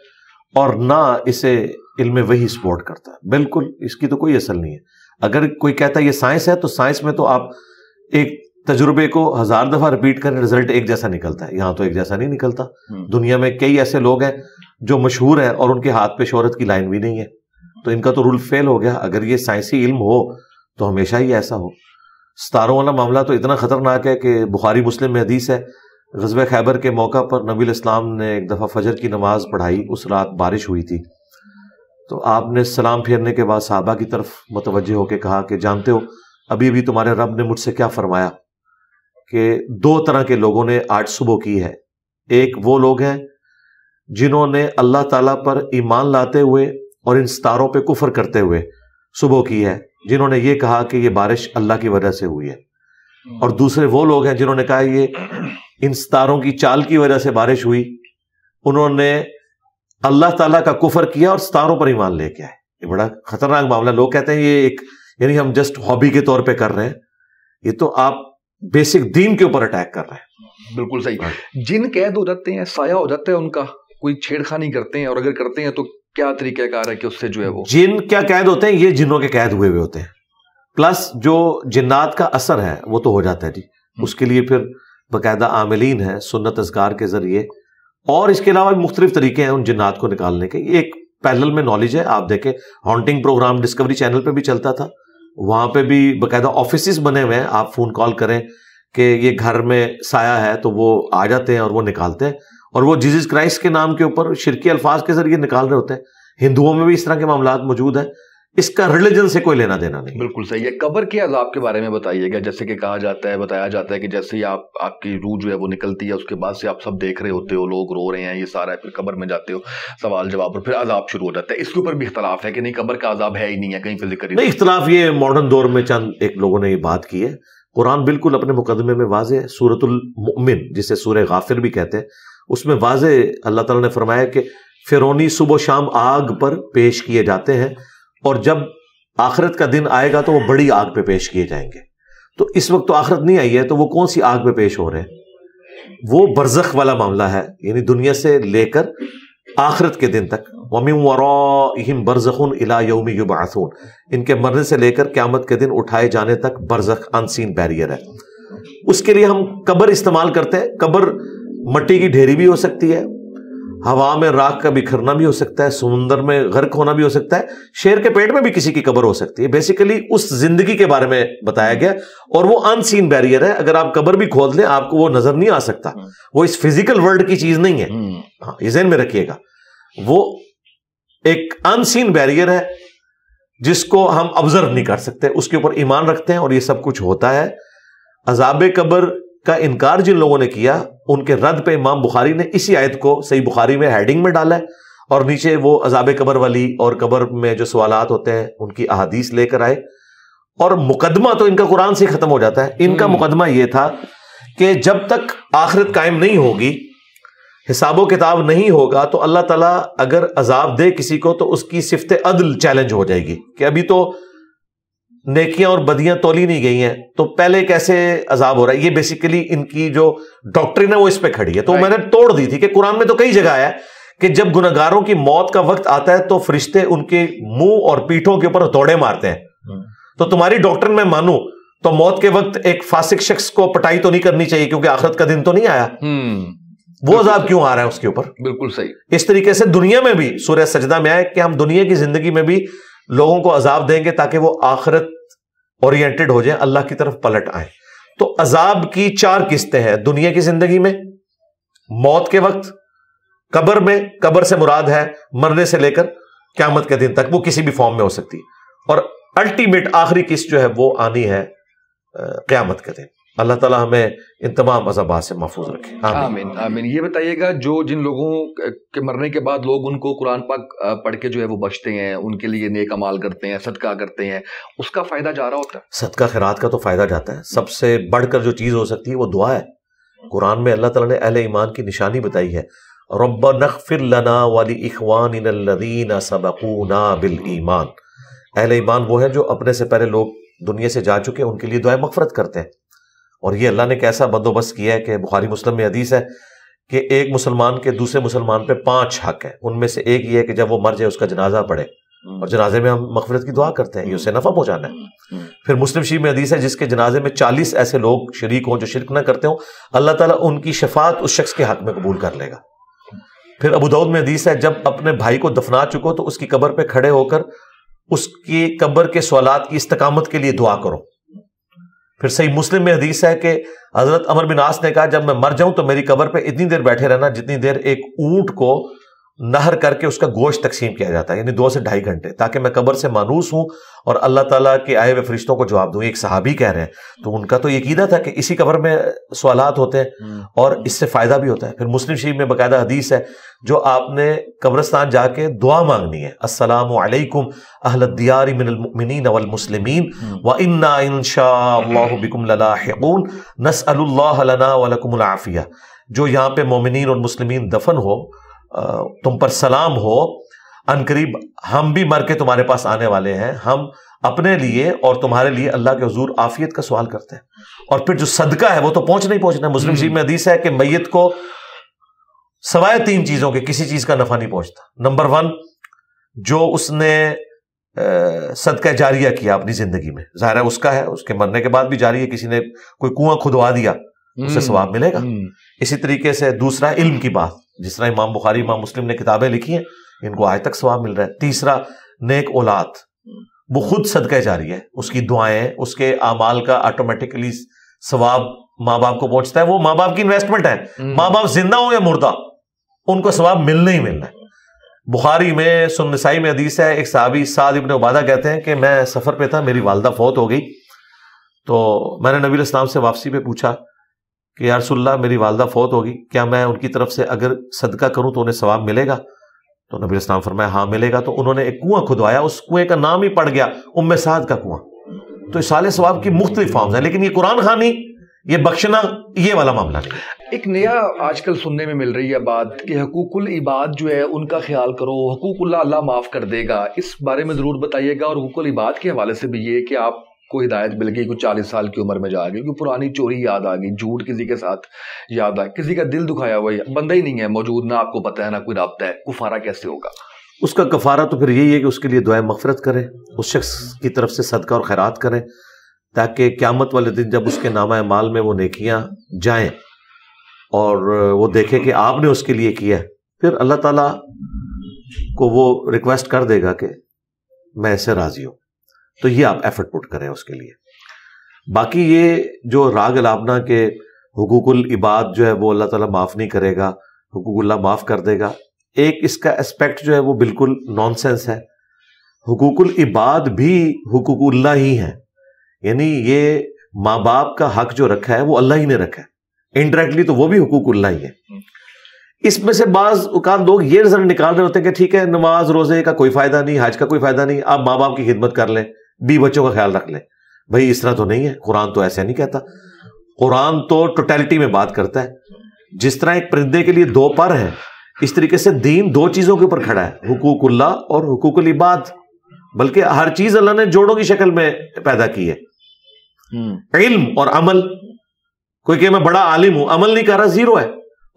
और ना इसे इल्म वही सपोर्ट करता है बिल्कुल इसकी तो कोई असल नहीं है अगर कोई कहता है ये साइंस है तो साइंस में तो आप एक तजुर्बे को हजार दफा रिपीट करें रिजल्ट एक जैसा निकलता है यहां तो एक जैसा नहीं निकलता हम्म। दुनिया में कई ऐसे लोग हैं जो मशहूर हैं और उनके हाथ पे शोहरत की लाइन भी नहीं है तो इनका तो रूल फेल हो गया अगर ये साइंसी इल्म हो तो हमेशा ही ऐसा हो सतारों वाला मामला तो इतना ख़तरनाक है कि बुखारी मुस्लिम में हदीस है गजब खैबर के मौका पर नबी इस्लाम ने एक दफ़ा फजर की नमाज पढ़ाई उस रात बारिश हुई थी तो आपने सलाम फेरने के बाद साहबा की तरफ मुतवजह होकर कहा कि जानते हो अभी अभी तुम्हारे रब ने मुझसे क्या फरमाया कि दो तरह के लोगों ने आज सुबह की है एक वो लोग हैं जिन्होंने अल्लाह ताला पर ईमान लाते हुए और इन सितारों पे कुफर करते हुए सुबह की है जिन्होंने ये कहा कि ये बारिश अल्लाह की वजह से हुई है और दूसरे वो लोग हैं जिन्होंने कहा ये इन सितारों की चाल की वजह से बारिश हुई उन्होंने अल्लाह ताला का कुफर किया और सितारों पर ईमान लेके आए ये बड़ा खतरनाक मामला लोग कहते हैं ये एक यानी हम जस्ट हॉबी के तौर पे कर रहे हैं ये तो आप बेसिक दीन के ऊपर अटैक कर रहे हैं बिल्कुल सही हाँ। जिन कैद हो जाते हैं साया हो जाता है उनका कोई छेड़खानी करते हैं और अगर करते हैं तो क्या तरीके तरीक़ाकार है कि उससे जो है वो जिन क्या कैद होते हैं ये जिनों के कैद हुए हुए होते हैं प्लस जो जिन्नात का असर है वो तो हो जाता है जी हम्म। उसके लिए फिर बाकायदा आमलिन है सुन्नत असगार के ज़रिए और इसके अलावा मुख्तलिफ तरीके हैं उन जिन्नात को निकालने के एक पैनल में नॉलेज है आप देखें हॉन्टिंग प्रोग्राम डिस्कवरी चैनल पर भी चलता था वहां पर भी बाकायदा ऑफिस बने हुए हैं आप फ़ोन कॉल करें कि ये घर में साया है तो वो आ जाते हैं और वो निकालते हैं और वो जीजस क्राइस्ट के नाम के ऊपर शिरकी अल्फाज के जरिए निकाल रहे होते हैं हिंदुओं में भी इस तरह के मामला मौजूद है इसका रिलीजन से कोई लेना देना नहीं बिल्कुल सही है कबर के अजाब के बारे में बताइएगा जैसे कि कहा जाता है बताया जाता है कि जैसे ही आप आपकी रूह जो है वो निकलती है उसके बाद से आप सब देख रहे होते हो लोग रो रहे हैं ये सारा है फिर कबर में जाते हो सवाल जवाब और फिर अजाब शुरू हो जाता है इसके ऊपर भी इख्तलाफ है कि नहीं कबर का अजाब है ही नहीं है कहीं पर जिक्र नहीं इख्तलाफ ये मॉडर्न दौर में चंद एक लोगों ने ये बात की है कुरान बिल्कुल अपने मुकदमे में वाज है सूरतुल मुमिन जिसे सूर गाफिर भी कहते हैं उसमें वाज अल्लाह ताला ने फरमाया कि फिरौनी सुबह शाम आग पर पेश किए जाते हैं और जब आखिरत का दिन आएगा तो वह बड़ी आग पर पेश किए जाएंगे तो इस वक्त तो आखिरत नहीं आई है तो वो कौन सी आग पर पेश हो रहे हैं वो बरजख वाला मामला है यानी दुनिया से लेकर आखरत के दिन तक वमिम वराम योम युबासून इनके मरने से लेकर क्यामत के दिन उठाए जाने तक बरजख अनसीन बैरियर है उसके लिए हम कबर इस्तेमाल करते हैं कबर मट्टी की ढेरी भी हो सकती है हवा में राख का बिखरना भी हो सकता है समुंदर में गर्क होना भी हो सकता है शेर के पेट में भी किसी की कबर हो सकती है बेसिकली उस जिंदगी के बारे में बताया गया और वो अनसीन बैरियर है अगर आप कबर भी खोल लें आपको वो नजर नहीं आ सकता हम्म। वो इस फिजिकल वर्ल्ड की चीज नहीं है हम्म। हाँ ये जहन में रखिएगा वो एक अनसीन बैरियर है जिसको हम ऑब्जर्व नहीं कर सकते उसके ऊपर ईमान रखते हैं और ये सब कुछ होता है अजाब कबर का इनकार जिन लोगों ने किया उनके रद्द पे इमाम बुखारी ने इसी आयत को सही बुखारी में हेडिंग में डाला है और नीचे वो अजाब कबर वाली और कबर में जो सवाल होते हैं उनकी अहादीस लेकर आए और मुकदमा तो इनका कुरान से खत्म हो जाता है इनका हम्म। मुकदमा यह था कि जब तक आखिरत कायम नहीं होगी हिसाबो किताब नहीं होगा तो अल्लाह ताला अगर अजाब दे किसी को तो उसकी सिफत अदल चैलेंज हो जाएगी कि अभी तो नेकियां और बदियां तोली नहीं गई हैं तो पहले कैसे अजाब हो रहा है ये बेसिकली इनकी जो डॉक्ट्रिन है वो इस पर खड़ी है तो मैंने तोड़ दी थी कि कुरान में तो कई जगह आया कि जब गुनागारों की मौत का वक्त आता है तो फरिश्ते उनके मुंह और पीठों के ऊपर हथौड़े मारते हैं hmm. तो तुम्हारी डॉक्टर में मानू तो मौत के वक्त एक फासिक शख्स को पटाई तो नहीं करनी चाहिए क्योंकि आखिरत का दिन तो नहीं आया hmm. वो अजाब क्यों आ रहा है उसके ऊपर बिल्कुल सही इस तरीके से दुनिया में भी सूर्य सजदा में आए कि हम दुनिया की जिंदगी में भी लोगों को अजाब देंगे ताकि वो आखिरत ओरिएंटेड हो जाए अल्लाह की तरफ पलट आए तो अजाब की चार किस्तें हैं दुनिया की जिंदगी में मौत के वक्त कबर में कबर से मुराद है मरने से लेकर क्यामत के दिन तक वो किसी भी फॉर्म में हो सकती है और अल्टीमेट आखिरी किस्त जो है वो आनी है क्यामत के दिन अल्लाह ताला हमें इन तमाम अजाबात से महफूज रखे आमीन आमीन ये बताइएगा जो जिन लोगों के मरने के बाद लोग उनको कुरान पाक पढ़ के जो है वो बचते हैं उनके लिए नेक अमाल करते हैं सदका करते हैं उसका फ़ायदा जा रहा होता है सदका खैरात का तो फ़ायदा जाता है सबसे बढ़कर जो चीज़ हो सकती है वो दुआ है कुरान में अल्लाह ताला ने अहल ईमान की निशानी बताई है रब वाली इखवान सबकूना बिल ईमान अहल ईमान वो है जो अपने से पहले लोग दुनिया से जा चुके हैं उनके लिए दुआ मफ़रत करते हैं और ये अल्लाह ने कैसा बंदोबस्त किया है कि बुखारी मुस्लिम में हदीस है कि एक मुसलमान के दूसरे मुसलमान पे पांच हक है उनमें से एक ये है कि जब वो मर जाए उसका जनाजा पड़े हम्म। और जनाजे में हम मफरत की दुआ करते हैं ये उसे नफा पहुंचाना है हम्म। हम्म। फिर मुस्लिम शरीफ में हदीस है जिसके जनाजे में चालीस ऐसे लोग शरीक हों जो शिरक ना करते हो अल्लाह तला उनकी शफात उस शख्स के हक में कबूल कर लेगा फिर अबू में हदीस है जब अपने भाई को दफना चुको तो उसकी कबर पर खड़े होकर उसकी कब्र के सवालत की इस्तकामत के लिए दुआ करो फिर सही मुस्लिम में हदीस है कि हजरत अमर बिनास ने कहा जब मैं मर जाऊं तो मेरी कबर पे इतनी देर बैठे रहना जितनी देर एक ऊंट को नहर करके उसका गोश्त तकसीम किया जाता है यानी दो से ढाई घंटे ताकि मैं कब्र से मानूस हूँ और अल्लाह ताला के आए हुए फरिश्तों को जवाब दूँ एक सहाबी कह रहे हैं तो उनका तो यकीदा था कि इसी कब्र में सवाल होते हैं हम्म। और इससे फ़ायदा भी होता है फिर मुस्लिम शरीफ में बाकायदा हदीस है जो आपने कब्रस्तान जाके दुआ मांगनी है असलम अहलदियारी हम्म। व इन्नाशाबिकुम नसअल्लाफ़िया जो यहाँ पे मोमिन और मुस्लिमीन दफन हो तुम पर सलाम हो अनकरीब हम भी मर के तुम्हारे पास आने वाले हैं हम अपने लिए और तुम्हारे लिए अल्लाह के हजूर आफियत का सवाल करते हैं और फिर जो सदका है वो तो पहुंच नहीं पहुंचना मुस्लिम हम्म। शरीफ में हदीस है कि मैयत को सवाए तीन चीजों के किसी चीज का नफा नहीं पहुंचता नंबर वन जो उसने सदका जारिया किया अपनी जिंदगी में जाहिर है उसका है उसके मरने के बाद भी जारी है किसी ने कोई कुआं खुदवा दिया उसे हम्म। सवाब मिलेगा हम्म। इसी तरीके से दूसरा इल्म की बात जिस तरह इमाम बुखारी इमाम मुस्लिम ने किताबें लिखी हैं इनको आज तक सवाब मिल रहा है तीसरा नेक औलाद वो खुद सदका जा रही है उसकी दुआएं उसके अमाल का ऑटोमेटिकली सवाब माँ बाप को पहुंचता है वो माँ बाप की इन्वेस्टमेंट है हम्म। माँ बाप जिंदा हो या मुर्दा उनको सवाब मिलना ही मिलना है बुखारी में सुनसाई में अदीस है एक साहबी साद इबन उबादा कहते हैं कि मैं सफ़र पे था मेरी वालदा फौत हो गई तो मैंने नबी इस्लाम से वापसी पे पूछा कि यार सुल्ला मेरी वालदा फौत होगी क्या मैं उनकी तरफ से अगर सदका करूं तो उन्हें सवाब मिलेगा तो नबी इस्लाम फरमाया हाँ मिलेगा तो उन्होंने एक कुआं खुदवाया उस कुएं का नाम ही पड़ गया उम्म साद का कुआं तो साल सवाब की मुख्तलिफ फॉर्म्स हैं लेकिन ये कुरान खानी ये बख्शना ये वाला मामला एक नया आजकल सुनने में मिल रही है बात कि हकूकुल इबाद जो है उनका ख्याल करो हकूकुल्ला अल्लाह माफ़ कर देगा इस बारे में ज़रूर बताइएगा और हकूकुल इबाद के हवाले से भी ये कि आप को हिदायत मिल गई कुछ चालीस साल की उम्र में जा गई क्योंकि पुरानी चोरी याद आ गई झूठ किसी के साथ याद आ किसी का दिल दुखाया हुआ बंदा ही नहीं है मौजूद ना आपको पता है ना कोई रबता है कुफारा कैसे होगा उसका कफारा तो फिर यही है कि उसके लिए दुआ मफरत करें उस शख्स की तरफ से सदका और खैरात करें ताकि क्यामत वाले दिन जब उसके नामा माल में वो नेकियां जाएं और वो देखें कि आपने उसके लिए किया फिर अल्लाह ताला को वो रिक्वेस्ट कर देगा कि मैं ऐसे राज़ी हूँ तो ये आप एफर्ट पुट करें उसके लिए बाकी ये जो राग अलाबना के हुकूकुल इबाद जो है वो अल्लाह ताला माफ़ नहीं करेगा हुकूकुल्ला माफ़ कर देगा एक इसका एस्पेक्ट जो है वो बिल्कुल नॉनसेंस है हुकूकुल इबाद भी हुकूकुल्ला ही है यानी ये माँ बाप का हक जो रखा है वो अल्लाह ही ने रखा है इनडायरेक्टली तो वो भी हुकूकुल्ला ही है इसमें से बाज उकान लोग ये रिजल्ट निकाल रहे होते हैं कि ठीक है नमाज रोजे का कोई फायदा नहीं हज का कोई फायदा नहीं आप माँ बाप की खिदमत कर लें बी बच्चों का ख्याल रख ले भाई इस तरह तो नहीं है कुरान तो ऐसे नहीं कहता कुरान तो टोटलिटी में बात करता है जिस तरह एक परिंदे के लिए दो पर है इस तरीके से दीन दो चीजों के ऊपर खड़ा है हुकूकुल्ला और हुकूकुल इबाद बल्कि हर चीज अल्लाह ने जोड़ों की शक्ल में पैदा की है हम्म। इल्म और अमल कोई कह मैं बड़ा आलिम हूं अमल नहीं कर रहा जीरो है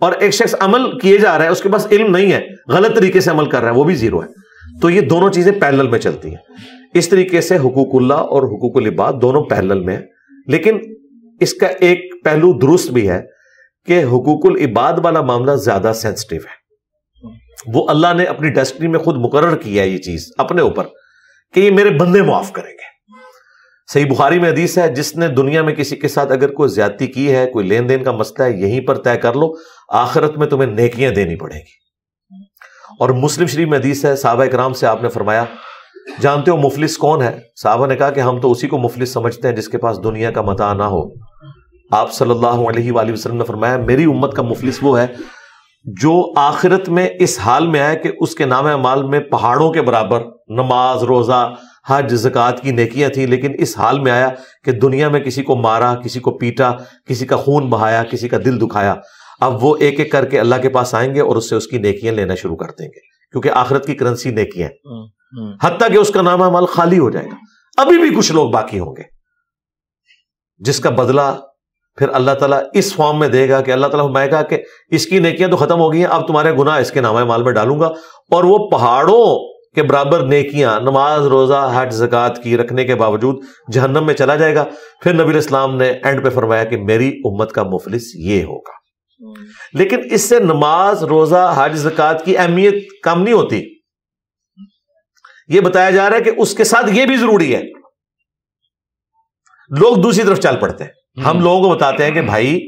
और एक शख्स अमल किए जा रहा है उसके पास इल्म नहीं है गलत तरीके से अमल कर रहा है वो भी जीरो है तो ये दोनों चीजें पैनल में चलती हैं इस तरीके से हुकूकुल्ला और हुकूक इबाद दोनों पहल में है लेकिन इसका एक पहलू दुरुस्त भी है कि हुकूकुल इबाद वाला मामला ज्यादा सेंसिटिव है वो अल्लाह ने अपनी डेस्टनी में खुद मुकर किया है ये चीज अपने ऊपर कि ये मेरे बंदे मुआफ करेंगे सही बुखारी में हदीस है जिसने दुनिया में किसी के साथ अगर कोई ज्यादा की है कोई लेन देन का मसला है यहीं पर तय कर लो आखिरत में तुम्हें नेकियां देनी पड़ेगी और मुस्लिम शरीफ में हदीस है साहब कराम से आपने फरमाया जानते हो मुफलिस कौन है साहबा ने कहा कि हम तो उसी को मुफलिस समझते हैं जिसके पास दुनिया का मता ना हो आप सल्लल्लाहु अलैहि वसल्लम ने फरमाया मेरी उम्मत का मुफलिस वो है जो आखिरत में इस हाल में आए कि उसके नाम माल में पहाड़ों के बराबर नमाज रोजा हज जक़ात की नेकियां थी लेकिन इस हाल में आया कि दुनिया में किसी को मारा किसी को पीटा किसी का खून बहाया किसी का दिल दुखाया अब वो एक एक करके अल्लाह के पास आएंगे और उससे उसकी नेकियां लेना शुरू कर देंगे क्योंकि आखिरत की करेंसी नेकियां हम्म। हम्म। हती कि उसका नाम माल खाली हो जाएगा अभी भी कुछ लोग बाकी होंगे जिसका बदला फिर अल्लाह ताला इस फॉर्म में देगा कि अल्लाह ताला फरमाएगा कि इसकी नेकियां तो खत्म हो गई हैं अब तुम्हारे गुना इसके नामा माल में डालूंगा और वो पहाड़ों के बराबर नेकियां नमाज रोजा हट जक़ात की रखने के बावजूद जहन्नम में चला जाएगा फिर नबी इस्लाम ने एंड पे फरमाया कि मेरी उम्मत का मुफलिस ये होगा हम्म। लेकिन इससे नमाज रोजा हज जक़ात की अहमियत कम नहीं होती यह बताया जा रहा है कि उसके साथ यह भी जरूरी है लोग दूसरी तरफ चाल पड़ते हैं हम्म। हम लोगों को बताते हैं कि भाई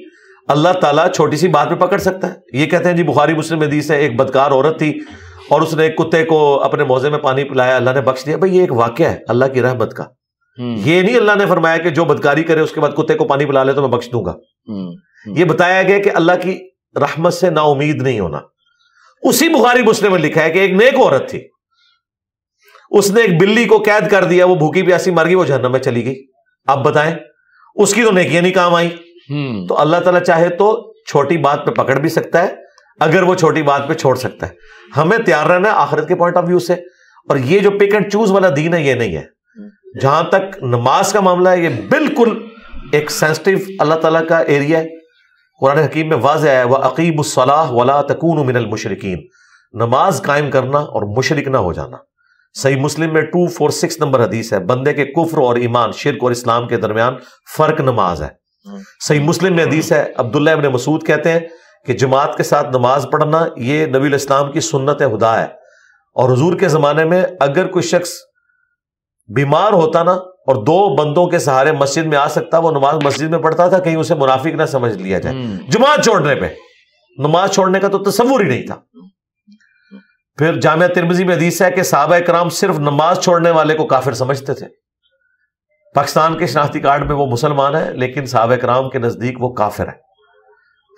अल्लाह ताला छोटी सी बात में पकड़ सकता है ये कहते हैं जी बुखारी मुस्लिम हदीस है एक बदकार औरत थी और उसने एक कुत्ते को अपने मोजे में पानी पिलाया अल्लाह ने बख्श दिया भाई ये एक वाक्य है अल्लाह की रहमत का हम्म। ये नहीं अल्लाह ने फरमाया कि जो बदकारी करे उसके बाद कुत्ते को पानी पिला ले तो मैं बख्श दूंगा हम्म, यह बताया गया कि अल्लाह की रहमत से नाउमीद नहीं होना उसी बुखारी मुस्लिम में लिखा है कि एक नेक औरत थी उसने एक बिल्ली को कैद कर दिया वो भूखी प्यासी मर गई वो जहन्नम में चली गई आप बताएं उसकी तो नेकियां नहीं काम आई हम्म। तो अल्लाह तला चाहे तो छोटी बात पर पकड़ भी सकता है अगर वो छोटी बात पर छोड़ सकता है हमें तैयार रहना है आखिरत के पॉइंट ऑफ व्यू से और ये जो पिक एंड चूज वाला दीन है ये नहीं है जहां तक नमाज का मामला है ये बिल्कुल एक सेंसिटिव अल्लाह ताला का एरिया है कुरान हकीम में वाज आया वह अकीब सलाह वला तकून मिनल मुशरकिन नमाज कायम करना और मुशरक ना हो जाना सही मुस्लिम में टू फोर सिक्स नंबर हदीस है बंदे के कुफ्र और ईमान शिरक और इस्लाम के दरमियान फर्क नमाज है हम्म। सही मुस्लिम में हदीस है अब्दुल्ला इबन मसूद कहते हैं कि जमात के साथ नमाज पढ़ना ये नबी इस्लाम की सुन्नत हुदा है और हजूर के जमाने में अगर कोई शख्स बीमार होता ना और दो बंदों के सहारे मस्जिद में आ सकता वो नमाज मस्जिद में पढ़ता था कहीं उसे मुनाफिक ना समझ लिया जाए हम्म। जमात छोड़ने पर नमाज छोड़ने का तो तस्वूर ही नहीं था फिर जामिया तिरमजी में हदीस है कि साहब कराम सिर्फ नमाज छोड़ने वाले को काफिर समझते थे पाकिस्तान के शनाख्ती कार्ड में वो मुसलमान है लेकिन साहब कराम के नज़दीक वो काफिर है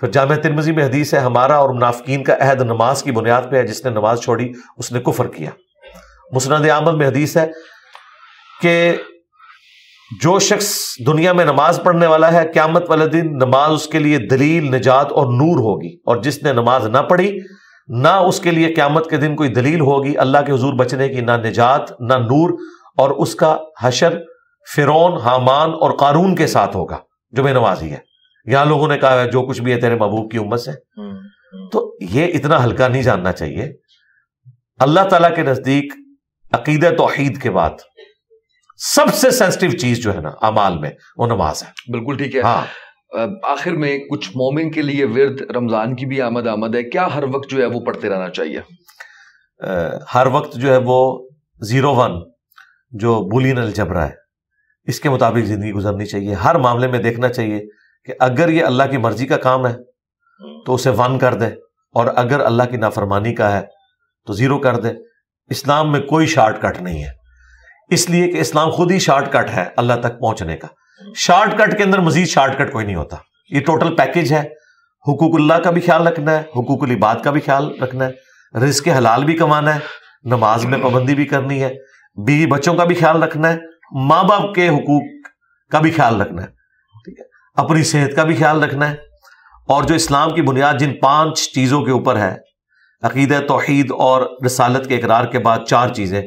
फिर जाम तिरमजी में हदीस है हमारा और मुनाफकिन का अहद नमाज की बुनियाद पर है जिसने नमाज छोड़ी उसने कुफर किया मुसनद आमद में हदीस है कि जो शख्स दुनिया में नमाज पढ़ने वाला है क्यामत वाले दिन नमाज उसके लिए दलील निजात और नूर होगी और जिसने नमाज ना पढ़ी ना उसके लिए क्यामत के दिन कोई दलील होगी अल्लाह के हजूर बचने की ना निजात ना नूर और उसका हशर फिर हामान और कानून के साथ होगा जो बेनवाजी है यहां लोगों ने कहा है जो कुछ भी है तेरे महबूब की उम्मत से हम्म, हम्म। तो ये इतना हल्का नहीं जानना चाहिए अल्लाह तला के नजदीक अकीद तोहहीद के बाद सबसे सेंसिटिव चीज जो है ना अमाल में वो नमाज है बिल्कुल ठीक है हाँ आखिर में कुछ मोमिन के लिए विरद रमज़ान की भी आमद आमद है क्या हर वक्त जो है वो पढ़ते रहना चाहिए आ, हर वक्त जो है वो ज़ीरो वन जो बुलिन अलजबरा है इसके मुताबिक ज़िंदगी गुजरनी चाहिए हर मामले में देखना चाहिए कि अगर ये अल्लाह की मर्ज़ी का काम है तो उसे वन कर दे और अगर अल्लाह की नाफरमानी का है तो ज़ीरो कर दे इस्लाम में कोई कट नहीं है इसलिए कि इस्लाम खुद ही कट है अल्लाह तक पहुंचने का शॉर्टकट के अंदर मजीद शॉर्टकट कोई नहीं होता ये टोटल पैकेज है हुकूकुल्ला का भी ख्याल रखना है हुकूकुल इबाद का भी ख्याल रखना है रिस्क हलाल भी कमाना है नमाज में पाबंदी भी करनी है बीवी बच्चों का भी ख्याल रखना है माँ बाप के हकूक का भी ख्याल रखना है ठीक है अपनी सेहत का भी ख्याल रखना है और जो इस्लाम की बुनियाद जिन पांच चीज़ों के ऊपर है अकीद तोहद और रसालत के इकरार के बाद चार चीज़ें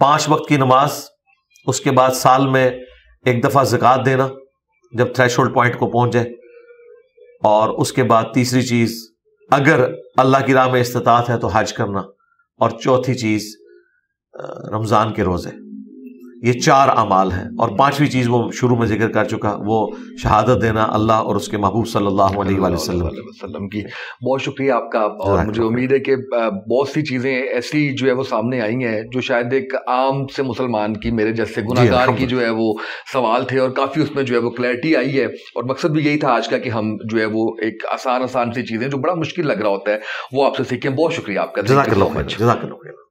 पांच वक्त की नमाज उसके बाद साल में एक दफ़ा ज़क़़त देना जब थ्रेश होल्ड पॉइंट को पहुंच जाए और उसके बाद तीसरी चीज़ अगर अल्लाह की राह में इस्तात है तो हज करना और चौथी चीज़ रमज़ान के रोज़े ये चार अमाल हैं और पांचवी चीज़ वो शुरू में जिक्र कर चुका वो शहादत देना अल्लाह और उसके महबूब सल्लल्लाहु अलैहि वसल्लम की बहुत शुक्रिया आपका और मुझे उम्मीद है कि बहुत सी चीज़ें ऐसी जो है वो सामने आई हैं जो शायद एक आम से मुसलमान की मेरे जैसे गुनाकार की जो है वो सवाल थे और काफ़ी उसमें जो है वो क्लैरिटी आई है और मकसद भी यही था आज का कि हम जो है वो एक आसान आसान सी चीज़ें जो बड़ा मुश्किल लग रहा होता है वो आपसे सीखें बहुत शुक्रिया आपका जजाक